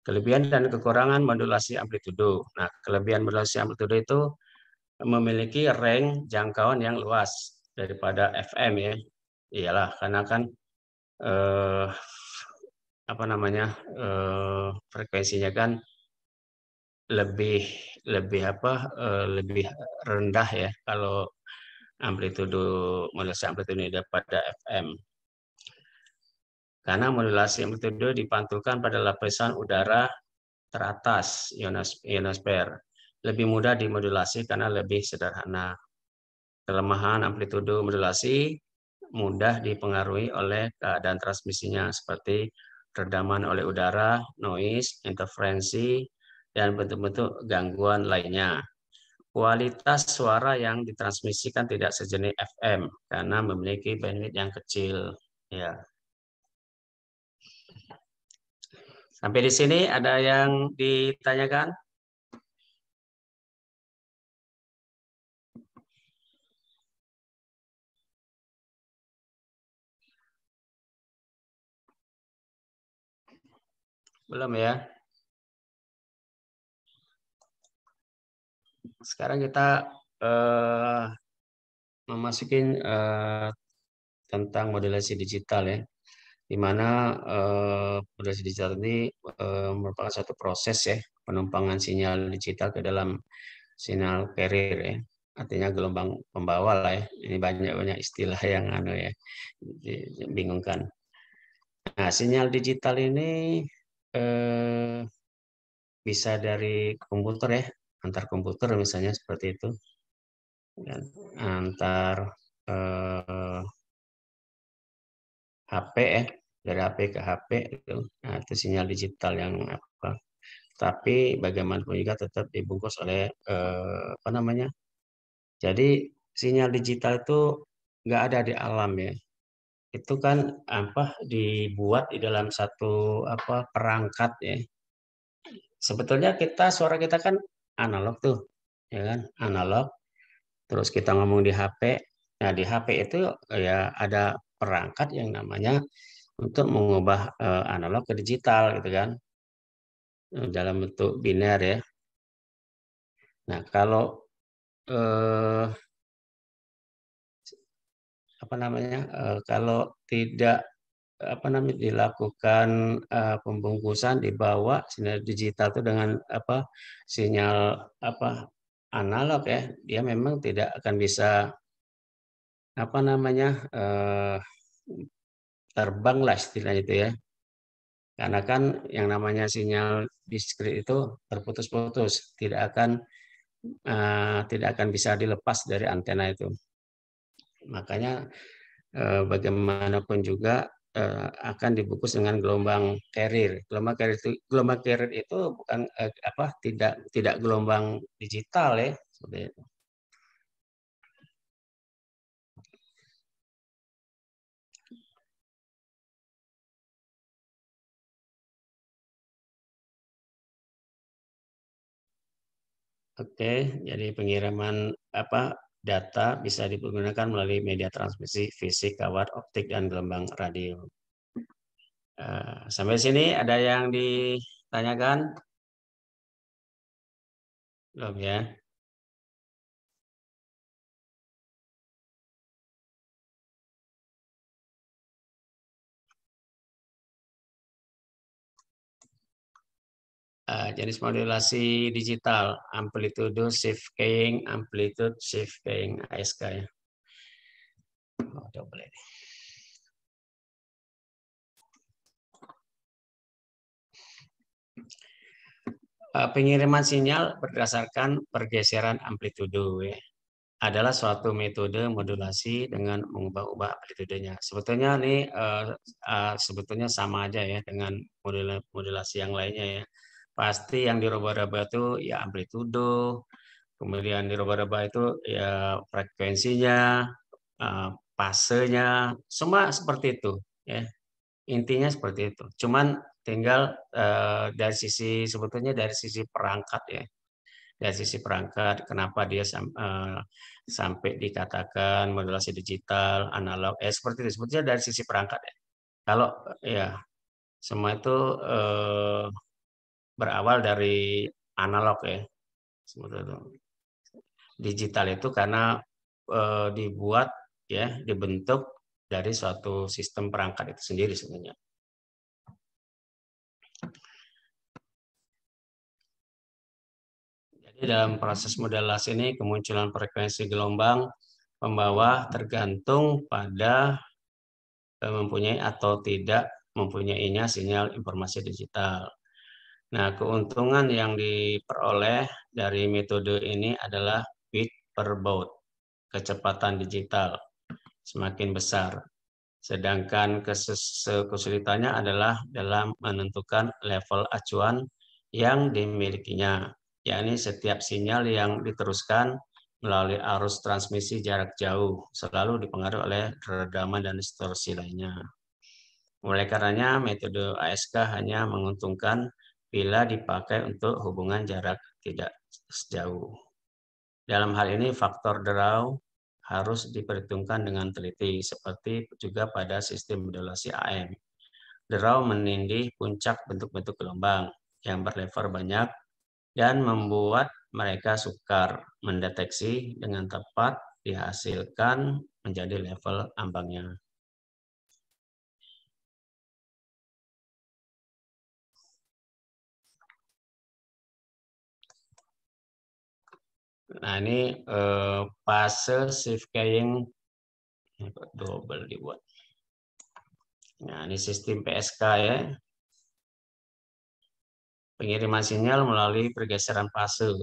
Kelebihan dan kekurangan modulasi amplitudo. Nah, kelebihan modulasi amplitudo itu memiliki range jangkauan yang luas daripada FM ya. Iyalah, karena kan eh, apa namanya eh, frekuensinya kan lebih lebih apa eh, lebih rendah ya kalau amplitudo modulasi amplitudo pada FM. Karena modulasi amplitudo dipantulkan pada lapisan udara teratas ionosfer. Lebih mudah dimodulasi karena lebih sederhana. Kelemahan amplitudo modulasi mudah dipengaruhi oleh keadaan transmisinya seperti redaman oleh udara, noise, interferensi, dan bentuk-bentuk gangguan lainnya. Kualitas suara yang ditransmisikan tidak sejenis FM karena memiliki bandwidth yang kecil. Ya. Sampai di sini ada yang ditanyakan? Belum ya? sekarang kita uh, memasukin uh, tentang modulasi digital ya, di mana uh, eh, modelasi digital ini uh, merupakan satu proses ya penumpangan sinyal digital ke dalam sinyal carrier ya artinya gelombang pembawa lah ya. Ini banyak-banyak istilah yang anu ya, bingungkan. Nah, sinyal digital ini eh, bisa dari komputer ya, antar komputer misalnya seperti itu dan antar eh, HP ya dari HP ke HP itu, nah, itu sinyal digital yang apa tapi bagaimanapun juga tetap dibungkus oleh eh, apa namanya jadi sinyal digital itu nggak ada di alam ya itu kan apa dibuat di dalam satu apa perangkat ya sebetulnya kita suara kita kan analog tuh, ya kan? Analog. Terus kita ngomong di HP. Nah, di HP itu ya ada perangkat yang namanya untuk mengubah uh, analog ke digital gitu kan. Eh, dalam bentuk biner ya. Nah, kalau eh, apa namanya? Uh, kalau tidak apa namanya dilakukan uh, pembungkusan dibawa sinyal digital itu dengan apa sinyal apa analog ya dia memang tidak akan bisa apa namanya uh, terbang lah istilahnya itu ya karena kan yang namanya sinyal diskrit itu terputus-putus tidak akan uh, tidak akan bisa dilepas dari antena itu makanya bagaimanapun juga uh, akan dibungkus dengan gelombang carrier. Gelombang carrier itu gelombang carrier itu bukan uh, apa tidak tidak gelombang digital ya seperti itu. Oke, jadi pengiriman apa data bisa dipergunakan melalui media transmisi fisik, kawat, optik, dan gelombang radio. Eh, sampai sini ada yang ditanyakan? Belum ya? uh, eh, jenis modulasi digital, amplitude shift keying, amplitude shift keying ASK ya. Oh, double eh, pengiriman sinyal berdasarkan pergeseran amplitudo ya, adalah suatu metode modulasi dengan mengubah-ubah amplitudenya. Sebetulnya ini uh, uh, sebetulnya sama aja ya dengan modulasi yang lainnya ya pasti yang diroba-roba itu ya amplitudo, kemudian diroba-roba itu ya frekuensinya, eh, pasenya, semua seperti itu ya. Intinya seperti itu. Cuman tinggal eh, dari sisi sebetulnya dari sisi perangkat ya. Dari sisi perangkat kenapa dia eh, sampai dikatakan modulasi digital, analog, eh seperti itu. Sebetulnya dari sisi perangkat ya. Kalau ya semua itu eh, berawal dari analog ya sebetulnya digital itu karena e, dibuat ya dibentuk dari suatu sistem perangkat itu sendiri sebenarnya jadi dalam proses modelas ini kemunculan frekuensi gelombang pembawa tergantung pada eh, mempunyai atau tidak mempunyainya sinyal informasi digital Nah, keuntungan yang diperoleh dari metode ini adalah bit per baud, kecepatan digital semakin besar. Sedangkan kesulitannya adalah dalam menentukan level acuan yang dimilikinya, yakni setiap sinyal yang diteruskan melalui arus transmisi jarak jauh selalu dipengaruhi oleh teredam dan distorsi lainnya. Oleh karenanya, metode ASK hanya menguntungkan bila dipakai untuk hubungan jarak tidak sejauh. Dalam hal ini faktor draw harus diperhitungkan dengan teliti, seperti juga pada sistem modulasi AM. Draw menindih puncak bentuk-bentuk gelombang yang berlevel banyak dan membuat mereka sukar mendeteksi dengan tepat dihasilkan menjadi level ambangnya. Nah ini fase eh, fase shift keying double dibuat. Nah ini sistem PSK ya. Pengiriman sinyal melalui pergeseran fase.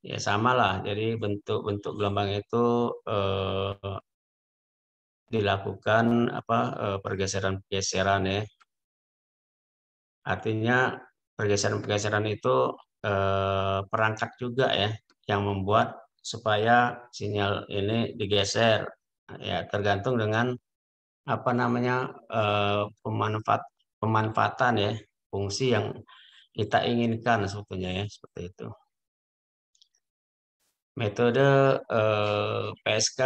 Ya sama lah. Jadi bentuk-bentuk gelombang itu eh, dilakukan apa pergeseran eh, pergeseran-pergeseran ya. Artinya pergeseran-pergeseran itu eh, perangkat juga ya yang membuat supaya sinyal ini digeser ya tergantung dengan apa namanya eh, pemanfaat pemanfaatan ya fungsi yang kita inginkan sebetulnya ya seperti itu metode eh, PSK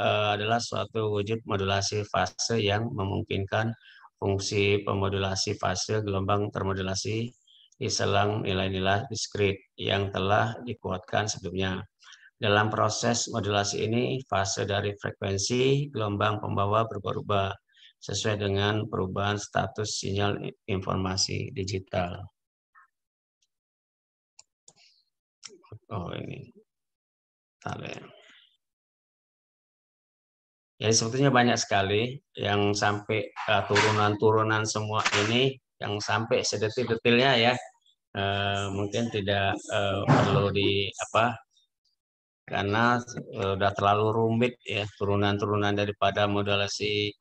eh, adalah suatu wujud modulasi fase yang memungkinkan fungsi pemodulasi fase gelombang termodulasi diselang nilai-nilai diskrit yang telah dikuatkan sebelumnya. Dalam proses modulasi ini, fase dari frekuensi gelombang pembawa berubah-ubah sesuai dengan perubahan status sinyal informasi digital. Oh ini, Jadi ya. ya, sebetulnya banyak sekali yang sampai eh, turunan-turunan semua ini yang sampai sedetil-detilnya ya eh, mungkin tidak eh, perlu di apa karena sudah eh, terlalu rumit ya turunan-turunan daripada modulasi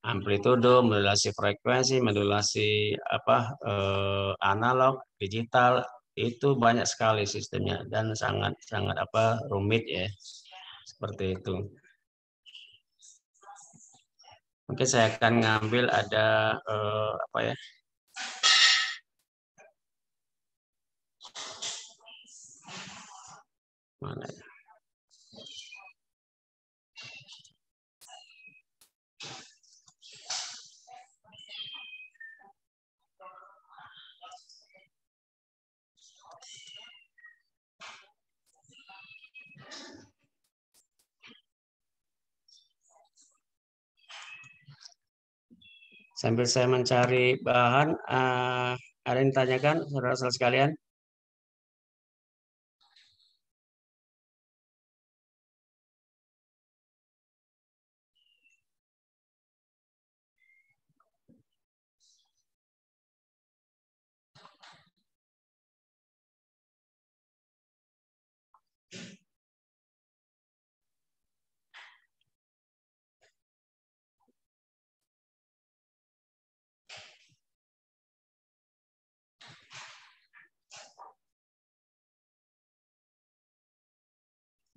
amplitudo, modulasi frekuensi, modulasi apa analog, digital itu banyak sekali sistemnya dan sangat sangat apa rumit ya seperti itu. Mungkin saya akan ngambil ada uh, apa ya Mana ya? Sambil saya mencari bahan, uh, ada yang ditanyakan, saudara-saudara sekalian?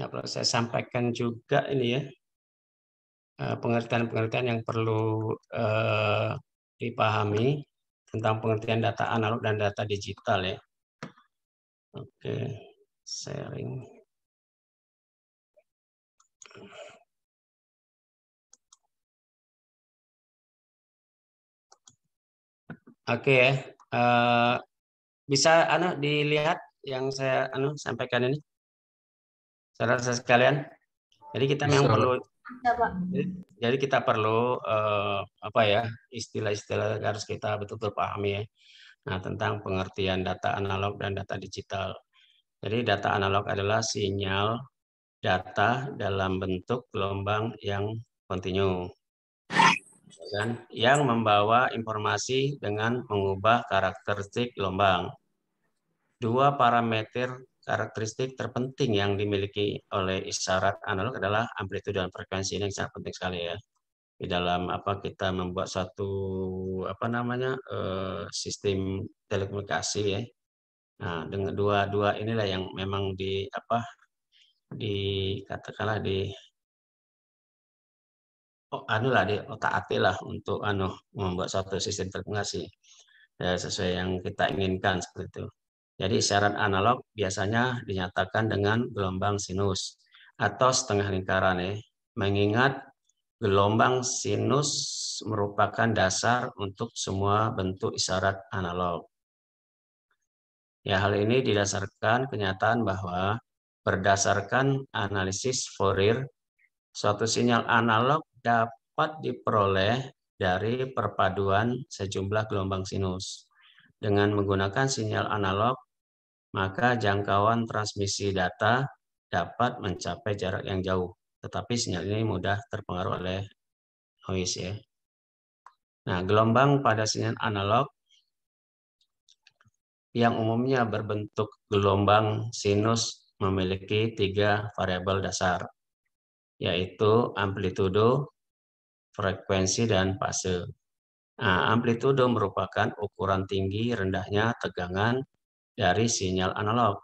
Nah, ya, perlu saya sampaikan juga ini ya eh, pengertian-pengertian yang perlu eh, dipahami tentang pengertian data analog dan data digital ya. Oke, sharing. Oke ya, eh, bisa anu dilihat yang saya anu sampaikan ini saudara sekalian. Jadi kita memang perlu Jadi, jadi kita perlu uh, apa ya istilah-istilah harus kita betul-betul pahami ya. Nah, tentang pengertian data analog dan data digital. Jadi data analog adalah sinyal data dalam bentuk gelombang yang kontinu. Dan yang membawa informasi dengan mengubah karakteristik gelombang dua parameter karakteristik terpenting yang dimiliki oleh isyarat analog adalah amplitude dan frekuensi ini yang sangat penting sekali ya di dalam apa kita membuat satu apa namanya eh, sistem telekomunikasi ya nah dengan dua dua inilah yang memang di apa dikatakanlah di oh, anu lah di otak ati lah untuk anu membuat satu sistem telekomunikasi ya, sesuai yang kita inginkan seperti itu jadi syarat analog biasanya dinyatakan dengan gelombang sinus atau setengah lingkaran ya. Mengingat gelombang sinus merupakan dasar untuk semua bentuk isyarat analog. Ya, hal ini didasarkan kenyataan bahwa berdasarkan analisis Fourier, suatu sinyal analog dapat diperoleh dari perpaduan sejumlah gelombang sinus. Dengan menggunakan sinyal analog, maka jangkauan transmisi data dapat mencapai jarak yang jauh. Tetapi sinyal ini mudah terpengaruh oleh noise ya. Nah, gelombang pada sinyal analog yang umumnya berbentuk gelombang sinus memiliki tiga variabel dasar, yaitu amplitudo, frekuensi, dan fase. Nah, amplitudo merupakan ukuran tinggi rendahnya tegangan dari sinyal analog.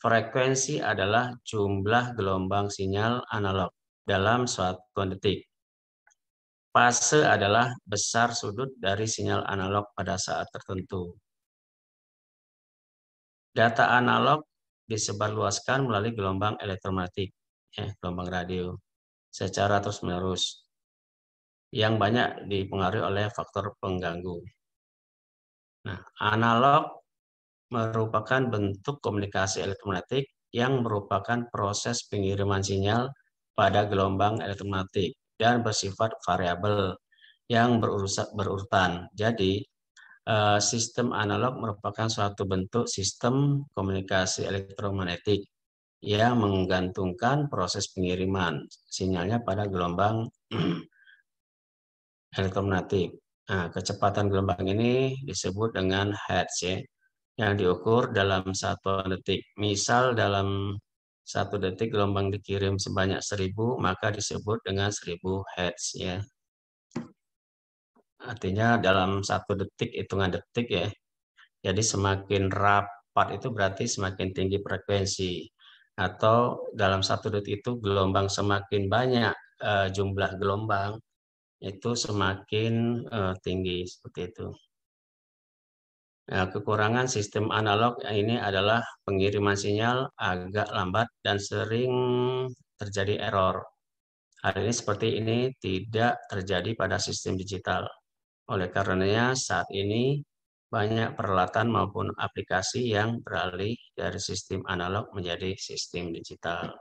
Frekuensi adalah jumlah gelombang sinyal analog dalam suatu detik. Fase adalah besar sudut dari sinyal analog pada saat tertentu. Data analog disebarluaskan melalui gelombang elektromagnetik, eh, gelombang radio, secara terus-menerus, yang banyak dipengaruhi oleh faktor pengganggu. Nah, analog merupakan bentuk komunikasi elektromagnetik yang merupakan proses pengiriman sinyal pada gelombang elektromagnetik dan bersifat variabel yang berurusan, berurutan. Jadi, eh, sistem analog merupakan suatu bentuk sistem komunikasi elektromagnetik yang menggantungkan proses pengiriman sinyalnya pada gelombang elektromagnetik. Nah, kecepatan gelombang ini disebut dengan hertz ya yang diukur dalam satu detik. Misal dalam satu detik gelombang dikirim sebanyak seribu, maka disebut dengan seribu hertz, Ya. Artinya dalam satu detik, hitungan detik ya. Jadi semakin rapat itu berarti semakin tinggi frekuensi. Atau dalam satu detik itu gelombang semakin banyak eh, jumlah gelombang, itu semakin eh, tinggi seperti itu. Nah, kekurangan sistem analog ini adalah pengiriman sinyal agak lambat dan sering terjadi error. Hal ini seperti ini tidak terjadi pada sistem digital. Oleh karenanya, saat ini banyak peralatan maupun aplikasi yang beralih dari sistem analog menjadi sistem digital.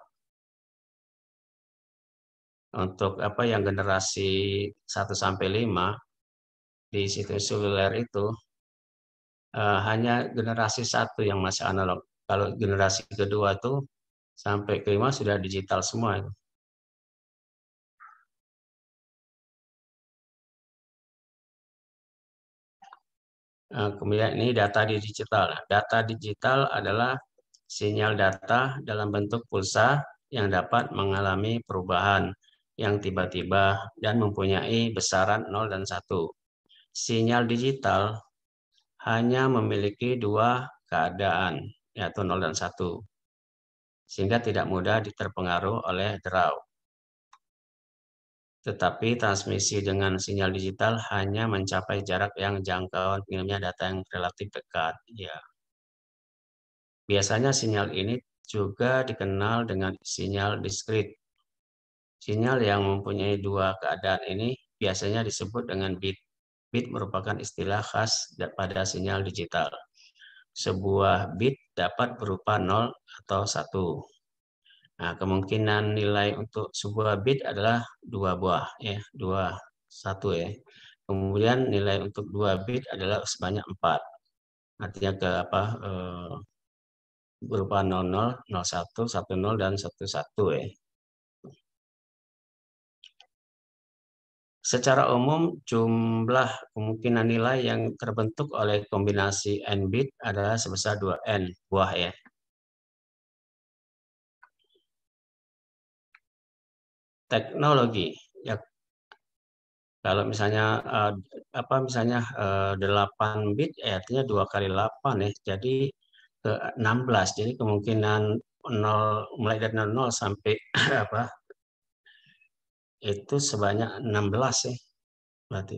Untuk apa yang generasi 1 sampai 5 di situs seluler itu Eh, hanya generasi satu yang masih analog. Kalau generasi kedua tuh sampai kelima sudah digital semua. Eh, kemudian ini data digital. Data digital adalah sinyal data dalam bentuk pulsa yang dapat mengalami perubahan yang tiba-tiba dan mempunyai besaran 0 dan 1. Sinyal digital hanya memiliki dua keadaan, yaitu 0 dan 1, sehingga tidak mudah diterpengaruh oleh draw. Tetapi transmisi dengan sinyal digital hanya mencapai jarak yang jangkauan pengirimnya data yang relatif dekat. Ya. Biasanya sinyal ini juga dikenal dengan sinyal diskrit. Sinyal yang mempunyai dua keadaan ini biasanya disebut dengan bit Bit merupakan istilah khas pada sinyal digital. Sebuah bit dapat berupa 0 atau 1. Nah, kemungkinan nilai untuk sebuah bit adalah dua buah, ya, dua satu ya. Kemudian nilai untuk dua bit adalah sebanyak 4. Artinya ke apa? eh, berupa 00, 01, 10 dan 11 ya. Secara umum, jumlah kemungkinan nilai yang terbentuk oleh kombinasi n bit adalah sebesar 2n buah ya. Teknologi ya kalau misalnya uh, apa misalnya uh, eh, 8 bit eh, artinya dua kali 8 ya. Jadi ke 16. Jadi kemungkinan 0 mulai dari 0 sampai apa itu sebanyak 16 ya berarti.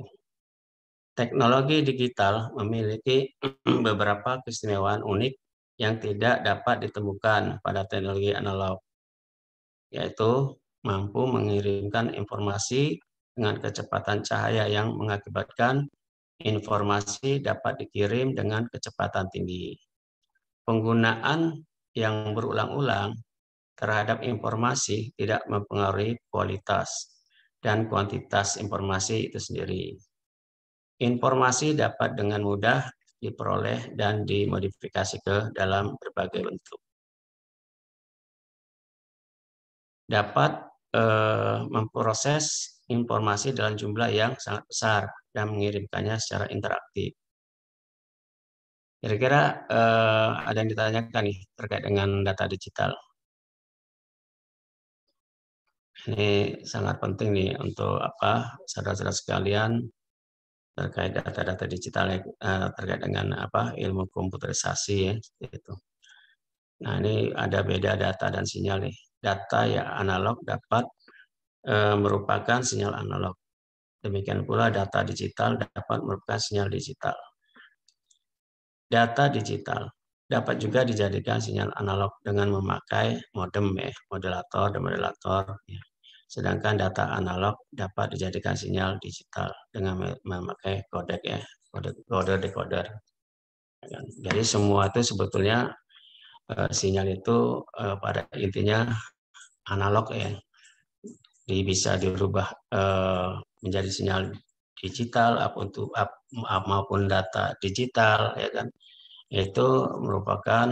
Teknologi digital memiliki beberapa keistimewaan unik yang tidak dapat ditemukan pada teknologi analog, yaitu mampu mengirimkan informasi dengan kecepatan cahaya yang mengakibatkan informasi dapat dikirim dengan kecepatan tinggi. Penggunaan yang berulang-ulang terhadap informasi tidak mempengaruhi kualitas dan kuantitas informasi itu sendiri. Informasi dapat dengan mudah diperoleh dan dimodifikasi ke dalam berbagai bentuk. Dapat eh, memproses informasi dalam jumlah yang sangat besar dan mengirimkannya secara interaktif. Kira-kira eh, ada yang ditanyakan nih terkait dengan data digital. Ini sangat penting nih untuk apa saudara-saudara sekalian terkait data-data digital eh, terkait dengan apa ilmu komputerisasi ya itu. Nah ini ada beda data dan sinyal nih. Data ya analog dapat eh, merupakan sinyal analog. Demikian pula data digital dapat merupakan sinyal digital. Data digital dapat juga dijadikan sinyal analog dengan memakai modem ya, modulator, demodulator. Ya sedangkan data analog dapat dijadikan sinyal digital dengan memakai kodek ya, kodek kode decoder. Jadi semua itu sebetulnya eh, sinyal itu eh, pada intinya analog ya, di, bisa dirubah eh, menjadi sinyal digital untuk maupun data digital ya kan itu merupakan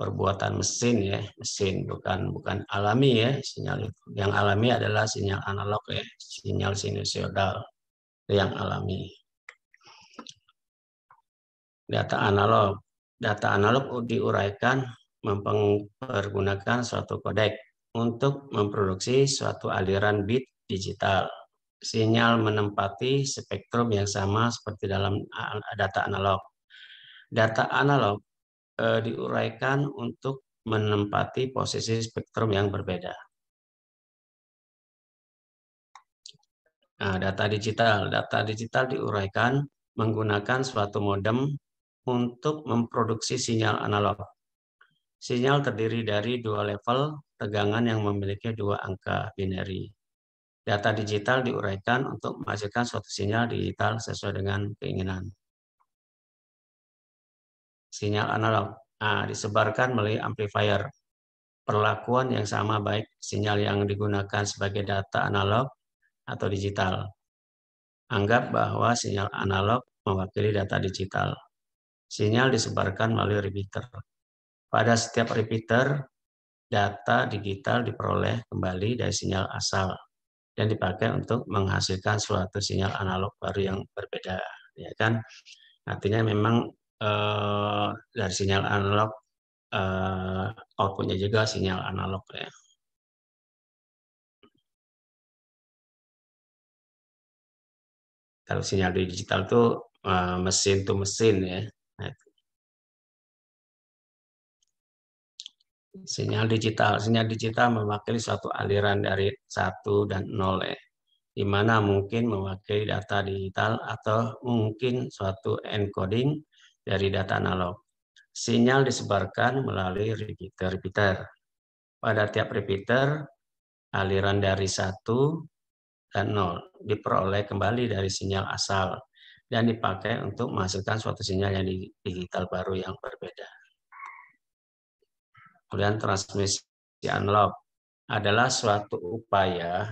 perbuatan mesin ya mesin bukan bukan alami ya sinyal itu yang alami adalah sinyal analog ya sinyal sinusoidal yang alami data analog data analog diuraikan mempergunakan suatu kodek untuk memproduksi suatu aliran bit digital sinyal menempati spektrum yang sama seperti dalam data analog data analog E, diuraikan untuk menempati posisi spektrum yang berbeda. Nah, data digital. Data digital diuraikan menggunakan suatu modem untuk memproduksi sinyal analog. Sinyal terdiri dari dua level tegangan yang memiliki dua angka binary. Data digital diuraikan untuk menghasilkan suatu sinyal digital sesuai dengan keinginan sinyal analog. Nah, Disebarkan melalui amplifier. Perlakuan yang sama baik sinyal yang digunakan sebagai data analog atau digital. Anggap bahwa sinyal analog mewakili data digital. Sinyal disebarkan melalui repeater. Pada setiap repeater, data digital diperoleh kembali dari sinyal asal dan dipakai untuk menghasilkan suatu sinyal analog baru yang berbeda, ya kan? Artinya memang Eh, dari sinyal analog eh, outputnya juga sinyal analog ya. Kalau sinyal digital itu eh, mesin to mesin ya. Nah, sinyal digital, sinyal digital mewakili suatu aliran dari satu dan nol ya di mana mungkin mewakili data digital atau mungkin suatu encoding dari data analog. Sinyal disebarkan melalui repeater-repeater. Pada tiap repeater, aliran dari 1 dan 0 diperoleh kembali dari sinyal asal dan dipakai untuk menghasilkan suatu sinyal yang digital baru yang berbeda. Kemudian transmisi analog adalah suatu upaya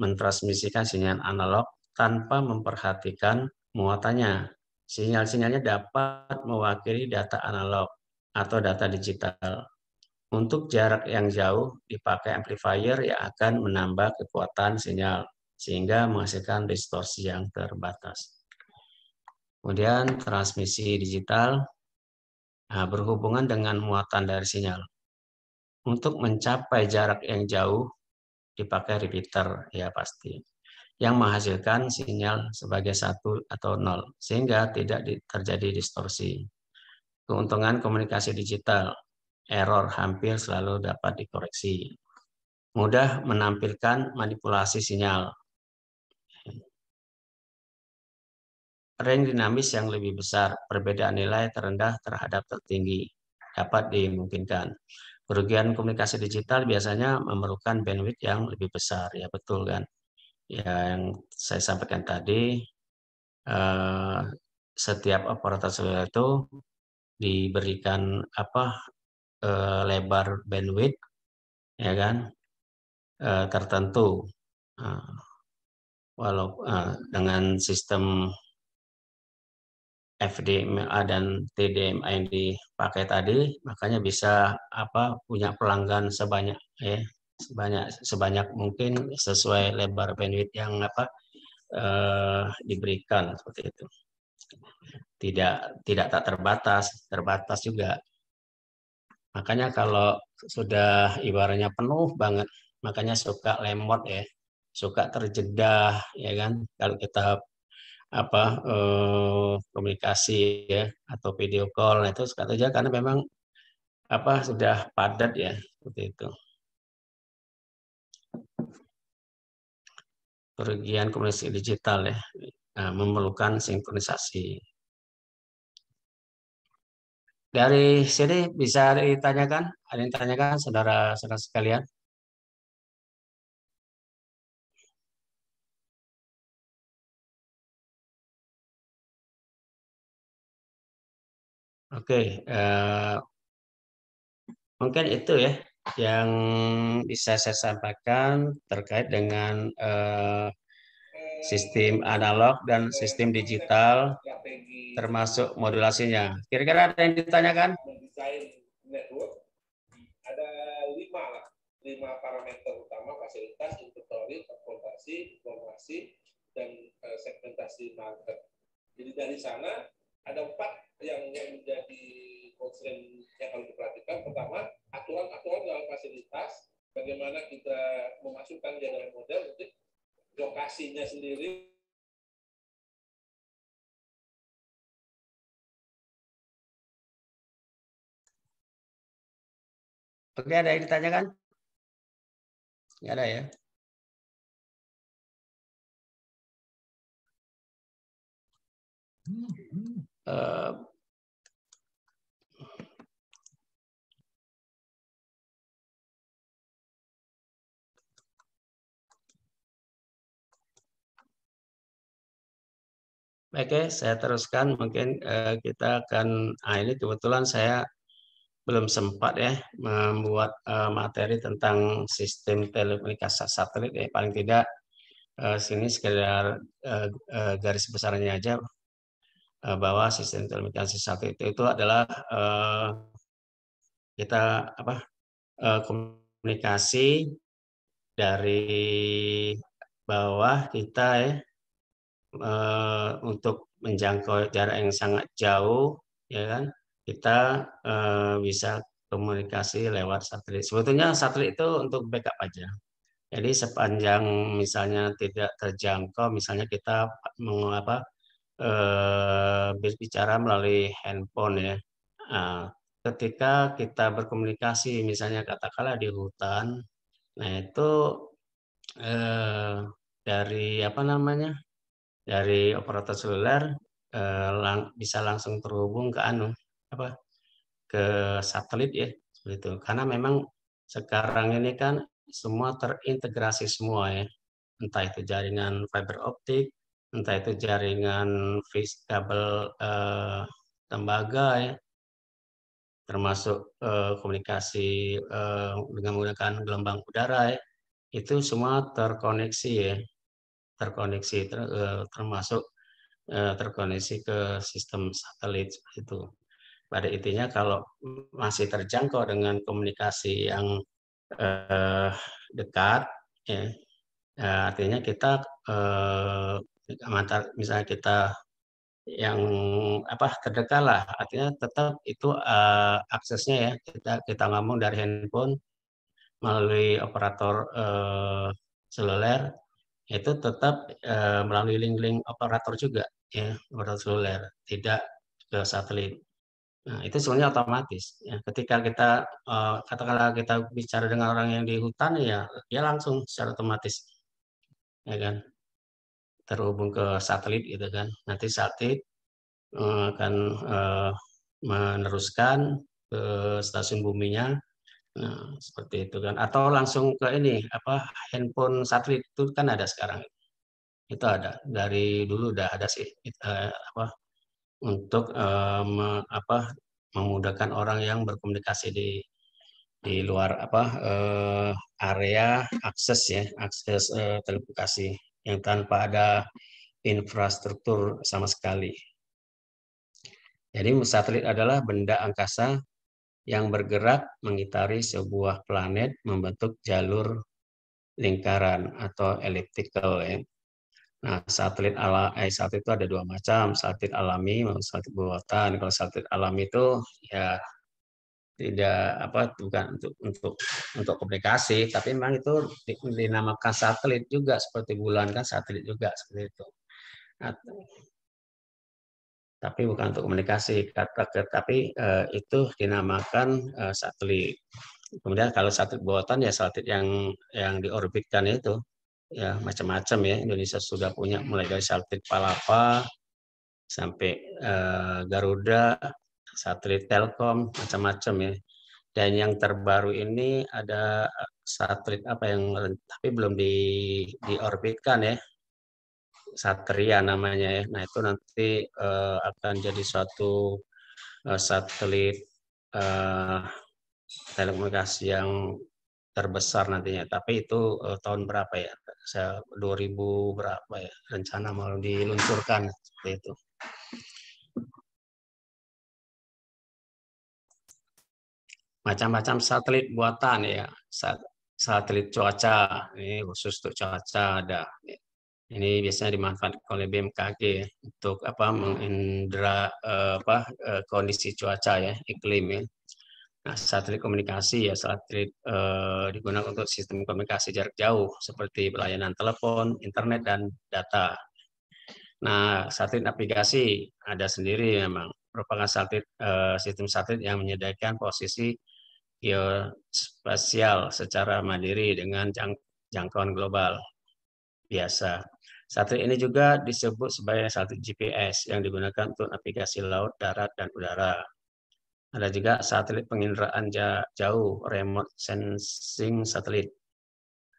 mentransmisikan sinyal analog tanpa memperhatikan muatannya sinyal-sinyalnya dapat mewakili data analog atau data digital. Untuk jarak yang jauh dipakai amplifier yang akan menambah kekuatan sinyal sehingga menghasilkan distorsi yang terbatas. Kemudian transmisi digital nah, berhubungan dengan muatan dari sinyal. Untuk mencapai jarak yang jauh dipakai repeater ya pasti yang menghasilkan sinyal sebagai satu atau nol, sehingga tidak terjadi distorsi. Keuntungan komunikasi digital, error hampir selalu dapat dikoreksi. Mudah menampilkan manipulasi sinyal. Range dinamis yang lebih besar, perbedaan nilai terendah terhadap tertinggi dapat dimungkinkan. Kerugian komunikasi digital biasanya memerlukan bandwidth yang lebih besar, ya betul kan? yang saya sampaikan tadi, eh, setiap operator seluler itu diberikan apa eh, lebar bandwidth, ya kan, eh, tertentu. Walaupun ah, walau ah, dengan sistem FDMA dan TDMA yang dipakai tadi, makanya bisa apa punya pelanggan sebanyak ya sebanyak sebanyak mungkin sesuai lebar bandwidth yang apa eh, diberikan seperti itu. Tidak tidak tak terbatas, terbatas juga. Makanya kalau sudah ibaratnya penuh banget, makanya suka lemot ya, suka terjedah ya kan. Kalau kita apa eh, komunikasi ya atau video call nah itu sekat aja karena memang apa sudah padat ya seperti itu. kerugian komunikasi digital ya e, memerlukan sinkronisasi. Dari sini bisa ditanyakan, ada yang tanyakan saudara-saudara sekalian? Oke, okay, e, uh, mungkin itu ya yang bisa saya sampaikan terkait dengan uh, sistem analog dan sistem digital termasuk modulasinya. Kira-kira ada yang ditanyakan? Ada lima lah, lima parameter utama fasilitas, inventory, transportasi, informasi, dan eh, segmentasi market. Jadi dari sana ada empat yang menjadi constraint yang harus diperhatikan. Pertama, aturan-aturan dalam fasilitas, bagaimana kita memasukkan dia dalam model, untuk lokasinya sendiri, Oke, ada yang ditanyakan? Nggak ada ya? Hmm. Oke, saya teruskan. Mungkin uh, kita akan, ah ini kebetulan saya belum sempat ya membuat uh, materi tentang sistem telekomunikasi satelit. Ya. Paling tidak uh, sini sekedar uh, uh, garis besarnya aja uh, bahwa sistem telekomunikasi satelit itu, adalah uh, kita apa uh, komunikasi dari bawah kita ya Eh, untuk menjangkau jarak yang sangat jauh, ya kan? Kita eh, bisa komunikasi lewat satelit. Sebetulnya satelit itu untuk backup aja. Jadi sepanjang misalnya tidak terjangkau, misalnya kita mengapa eh, berbicara melalui handphone ya. Nah, ketika kita berkomunikasi, misalnya katakanlah di hutan, nah itu dari apa namanya dari operator seluler eh, lang bisa langsung terhubung ke anu apa ke satelit ya seperti itu karena memang sekarang ini kan semua terintegrasi semua ya entah itu jaringan fiber optik entah itu jaringan fixed kabel eh, tembaga ya termasuk eh, komunikasi eh, dengan menggunakan gelombang udara ya itu semua terkoneksi ya terkoneksi ter, eh, termasuk eh, terkoneksi ke sistem satelit itu. Pada intinya kalau masih terjangkau dengan komunikasi yang eh, dekat, ya, eh, artinya kita eh, misalnya kita yang apa terdekat lah artinya tetap itu eh, aksesnya ya kita kita ngomong dari handphone melalui operator eh, seluler itu tetap e, melalui link-link operator juga ya operator seluler tidak ke satelit nah, itu sebenarnya otomatis ya. ketika kita e, katakanlah kita bicara dengan orang yang di hutan ya dia langsung secara otomatis ya kan terhubung ke satelit gitu kan nanti satelit e, akan e, meneruskan ke stasiun buminya Nah, seperti itu kan. Atau langsung ke ini apa handphone satelit itu kan ada sekarang. Itu ada dari dulu udah ada sih eh, apa untuk eh, apa memudahkan orang yang berkomunikasi di di luar apa eh, area akses ya akses eh, telekomunikasi yang tanpa ada infrastruktur sama sekali. Jadi satelit adalah benda angkasa yang bergerak mengitari sebuah planet membentuk jalur lingkaran atau elliptical ya. Nah, satelit ala eh, satelit itu ada dua macam, satelit alami maupun satelit buatan. Kalau satelit alami itu ya tidak apa bukan untuk untuk untuk komunikasi, tapi memang itu dinamakan satelit juga seperti bulan kan satelit juga seperti itu. Nah, tapi bukan untuk komunikasi, tapi eh, itu dinamakan eh, satelit. Kemudian kalau satelit buatan ya satelit yang yang diorbitkan itu ya macam-macam ya Indonesia sudah punya mulai dari satelit Palapa sampai eh, Garuda, satelit Telkom macam-macam ya. Dan yang terbaru ini ada satelit apa yang tapi belum di diorbitkan ya Satria namanya ya. Nah itu nanti uh, akan jadi suatu uh, satelit uh, telekomunikasi yang terbesar nantinya. Tapi itu uh, tahun berapa ya? Saya 2000 berapa ya? Rencana mau diluncurkan seperti itu. Macam-macam satelit buatan ya. Satelit cuaca, ini khusus untuk cuaca ada ini biasanya dimanfaatkan oleh BMKG untuk apa mengindra eh, apa eh, kondisi cuaca ya iklim ya nah, satelit komunikasi ya satelit eh, digunakan untuk sistem komunikasi jarak jauh seperti pelayanan telepon internet dan data nah satelit navigasi ada sendiri memang merupakan satelit eh, sistem satelit yang menyediakan posisi geospasial secara mandiri dengan jang jangkauan global biasa. Satelit ini juga disebut sebagai satelit GPS yang digunakan untuk navigasi laut, darat, dan udara. Ada juga satelit penginderaan jauh, remote sensing satelit.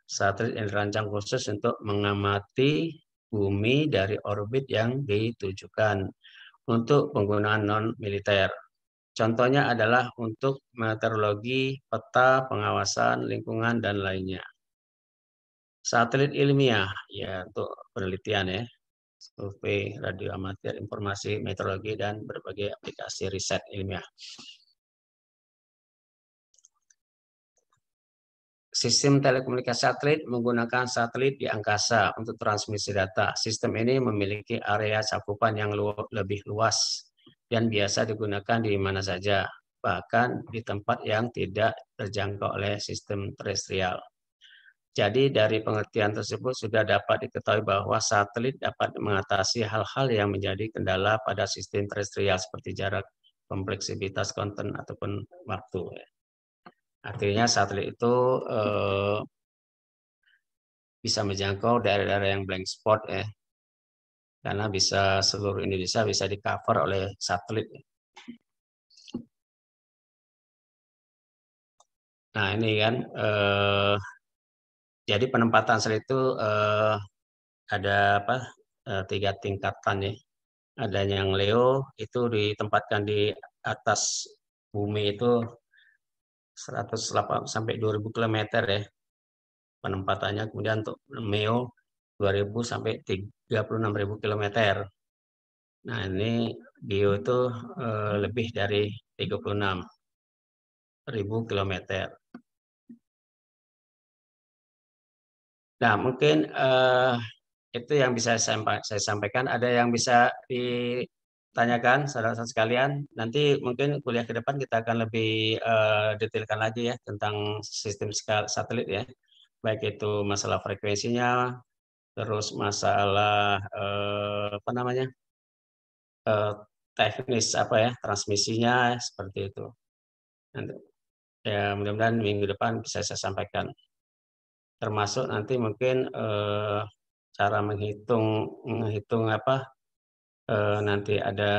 Satelit yang dirancang khusus untuk mengamati bumi dari orbit yang ditujukan untuk penggunaan non-militer. Contohnya adalah untuk meteorologi, peta, pengawasan, lingkungan, dan lainnya satelit ilmiah iya. ya untuk penelitian ya survei radio amatir informasi meteorologi dan berbagai aplikasi riset ilmiah Sistem telekomunikasi satelit menggunakan satelit di angkasa untuk transmisi data. Sistem ini memiliki area cakupan yang lu lebih luas dan biasa digunakan di mana saja, bahkan di tempat yang tidak terjangkau oleh sistem terestrial. Jadi dari pengertian tersebut sudah dapat diketahui bahwa satelit dapat mengatasi hal-hal yang menjadi kendala pada sistem terestrial seperti jarak, kompleksitas konten ataupun waktu. Ya. Artinya satelit itu eh, bisa menjangkau daerah-daerah yang blank spot ya. Karena bisa seluruh Indonesia bisa di cover oleh satelit. Nah ini kan eh, jadi penempatan sel itu eh, ada apa? Eh, tiga tingkatan ya. Ada yang Leo itu ditempatkan di atas bumi itu 108 sampai 2000 km ya penempatannya. Kemudian untuk Meo 2000 sampai 36.000 km. Nah, ini Geo itu eh, lebih dari 36.000 km. Nah, mungkin uh, itu yang bisa saya, sampaikan. Ada yang bisa ditanyakan saudara-saudara sekalian. Nanti mungkin kuliah ke depan kita akan lebih uh, detailkan lagi ya tentang sistem satelit ya. Baik itu masalah frekuensinya, terus masalah uh, apa namanya? Uh, teknis apa ya, transmisinya seperti itu. Nanti, ya mudah-mudahan minggu depan bisa saya sampaikan termasuk nanti mungkin eh, cara menghitung menghitung apa eh, nanti ada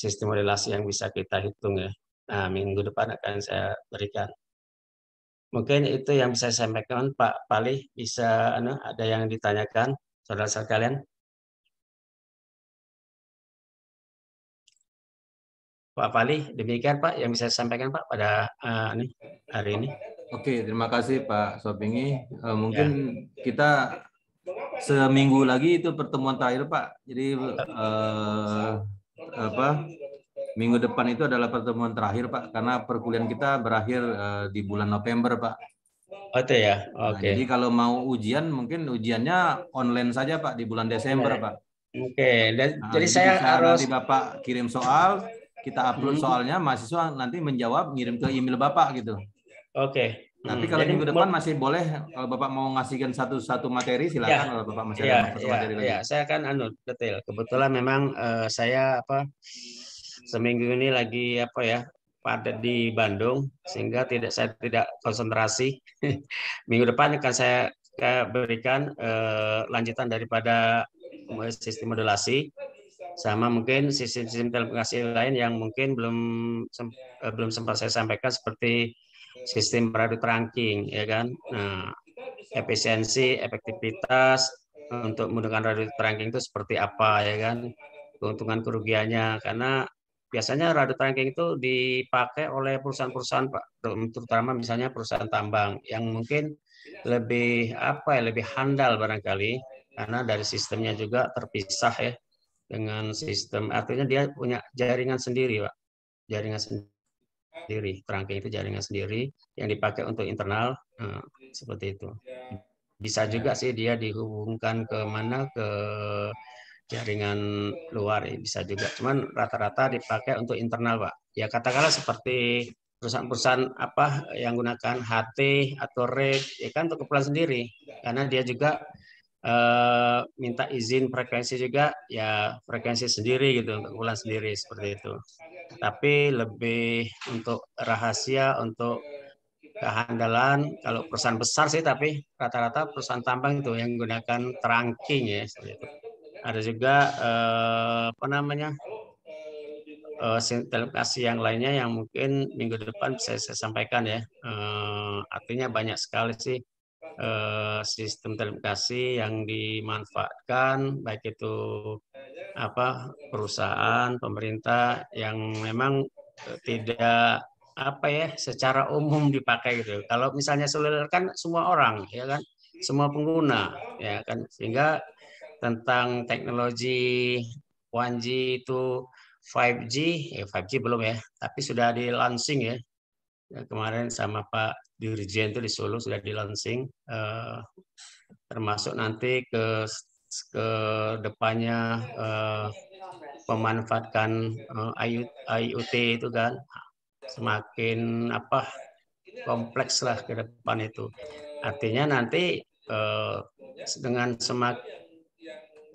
sistem modelasi yang bisa kita hitung ya. Nah, minggu depan akan saya berikan. Mungkin itu yang bisa saya sampaikan, Pak Pali. Bisa ano, ada yang ditanyakan, saudara saudara kalian Pak Pali, demikian Pak yang bisa saya sampaikan Pak pada uh, eh, ini, anu, hari ini. Oke, terima kasih Pak Sobingi. Uh, eh, mungkin ya. kita seminggu lagi itu pertemuan terakhir Pak. Jadi uh, apa? Minggu depan itu adalah pertemuan terakhir Pak, karena perkuliahan kita berakhir uh, di bulan November Pak. Oke oh, ya, nah, oke. jadi kalau mau ujian mungkin ujiannya online saja Pak di bulan Desember Pak. Oke, nah, jadi saya harus nanti Bapak kirim soal, kita upload hmm. soalnya mahasiswa nanti menjawab ngirim ke email Bapak gitu. Oke. Okay. Tapi hmm, kalau minggu depan masih boleh kalau Bapak mau ngasihkan satu-satu materi silakan ya, kalau Bapak masih ya, ada satu ya, materi ya. lagi. Ya, saya akan anu detail. Kebetulan memang uh, saya apa seminggu ini lagi apa ya padat di Bandung sehingga tidak saya tidak konsentrasi. minggu depan akan saya berikan uh, lanjutan daripada sistem modulasi sama mungkin sistem-sistem telekomunikasi lain yang mungkin belum sem eh, belum sempat saya sampaikan seperti sistem beradu ranking ya kan nah, efisiensi efektivitas untuk menggunakan radio ranking itu seperti apa ya kan keuntungan kerugiannya karena biasanya radio ranking itu dipakai oleh perusahaan-perusahaan Pak terutama misalnya perusahaan tambang yang mungkin lebih apa ya lebih handal barangkali karena dari sistemnya juga terpisah ya dengan sistem artinya dia punya jaringan sendiri Pak jaringan sendiri sendiri kerangkeng itu jaringan sendiri yang dipakai untuk internal eh, seperti itu bisa juga sih dia dihubungkan ke mana ke jaringan luar ya, bisa juga cuman rata-rata dipakai untuk internal pak ya katakanlah seperti perusahaan-perusahaan apa yang gunakan HT atau RED ya kan untuk keperluan sendiri karena dia juga e, minta izin frekuensi juga ya frekuensi sendiri gitu untuk keperluan sendiri seperti itu tapi lebih untuk rahasia, untuk kehandalan. Kalau perusahaan besar sih, tapi rata-rata perusahaan tambang itu yang menggunakan terangking ya. itu. Ada juga eh, apa namanya eh, telekomunikasi yang lainnya yang mungkin minggu depan bisa saya sampaikan ya. Eh, artinya banyak sekali sih eh, sistem telekomunikasi yang dimanfaatkan, baik itu apa perusahaan pemerintah yang memang e, tidak apa ya secara umum dipakai gitu. Kalau misalnya seluler kan semua orang ya kan, semua pengguna ya kan sehingga tentang teknologi 1G itu 5G, ya 5G belum ya, tapi sudah di launching ya. ya kemarin sama Pak Dirjen itu di Solo sudah di launching eh, termasuk nanti ke ke depannya uh, eh, memanfaatkan uh, eh, IoT itu kan semakin apa kompleks lah ke depan itu. Artinya nanti eh, dengan semak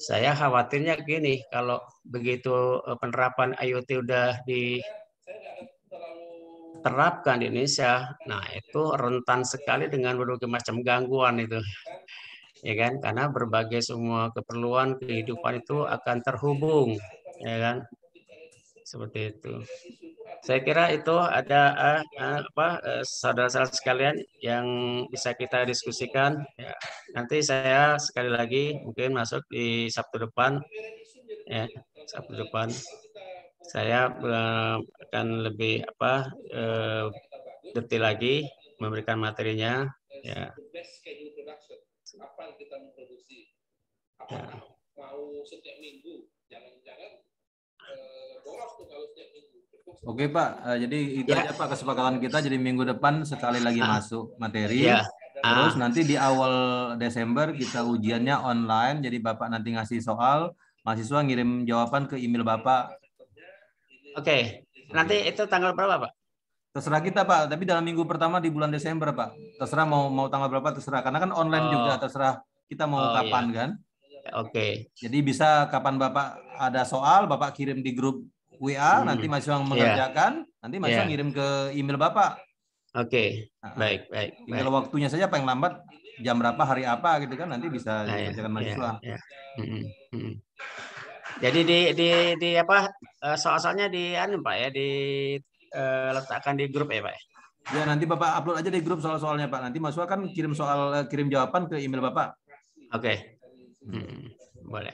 saya khawatirnya gini kalau begitu eh, penerapan IoT udah diterapkan di Indonesia, nah itu rentan sekali dengan berbagai macam gangguan itu ya kan? Karena berbagai semua keperluan kehidupan itu akan terhubung, ya kan? Seperti itu. Saya kira itu ada uh, uh, apa eh, saudara-saudara sekalian yang bisa kita diskusikan. Ya. Nanti saya sekali lagi mungkin masuk di Sabtu depan, ya Sabtu depan saya akan lebih apa detail lagi memberikan materinya. Ya kapan kita memproduksi apa ya. mau setiap minggu jangan-jangan eh, boros tuh kalau setiap minggu Oke Pak, eh, jadi itu ya. aja Pak kesepakatan kita. Jadi minggu depan sekali lagi ah. masuk materi. Ya. Terus ah. nanti di awal Desember kita ujiannya online. Jadi Bapak nanti ngasih soal, mahasiswa ngirim jawaban ke email Bapak. Oke, nanti itu tanggal berapa Pak? Terserah kita Pak, tapi dalam minggu pertama di bulan Desember Pak. Terserah mau mau tanggal berapa terserah. Karena kan online oh. juga terserah kita mau oh, iya. kapan iya. kan. Oke. Okay. Jadi bisa kapan Bapak ada soal, Bapak kirim di grup WA, hmm. nanti mahasiswa iya. mengerjakan, yeah. nanti mahasiswa iya. yeah. ngirim ke email Bapak. Oke, okay. baik, baik. Tinggal baik. waktunya saja paling lambat jam berapa, hari apa gitu kan nanti bisa nah, dikerjakan mahasiswa. Hmm, hmm, hmm. Jadi di di di apa eh, soal-soalnya di anu Pak ya di Eh, letakkan di grup ya Pak? Ya? ya nanti Bapak upload aja di grup soal-soalnya Pak. Nanti Mas kan kirim soal eh, kirim jawaban ke email Bapak. Oke. Hmm, boleh.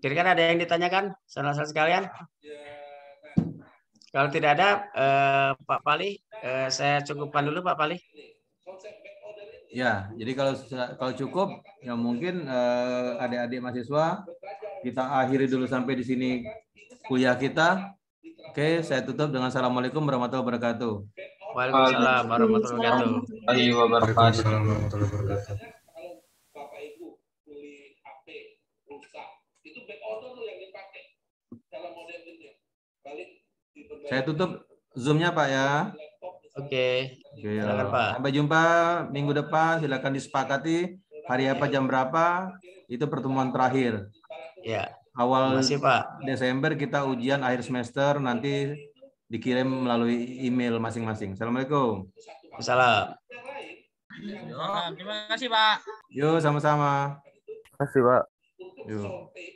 Kira-kira ada yang ditanyakan saudara-saudara sekalian? Kalau tidak ada eh, Pak Pali, eh, saya cukupkan dulu Pak Pali. Ya, jadi kalau kalau cukup ya mungkin eh, adik-adik mahasiswa kita akhiri dulu sampai di sini kuliah kita. Oke, saya tutup dengan assalamualaikum warahmatullahi wabarakatuh. Waalaikumsalam warahmatullahi wabarakatuh. Waalaikumsalam warahmatullahi wabarakatuh. Saya tutup zoomnya pak ya. Oke. Okay. Ya. Silakan pak. Sampai jumpa minggu depan. Silakan disepakati hari apa jam berapa. Itu pertemuan terakhir. Ya. Yeah awal Masih, Pak. Desember kita ujian akhir semester nanti dikirim melalui email masing-masing. Assalamualaikum. Salam. Terima kasih Pak. Yuk sama-sama. Terima kasih Pak. Yuk.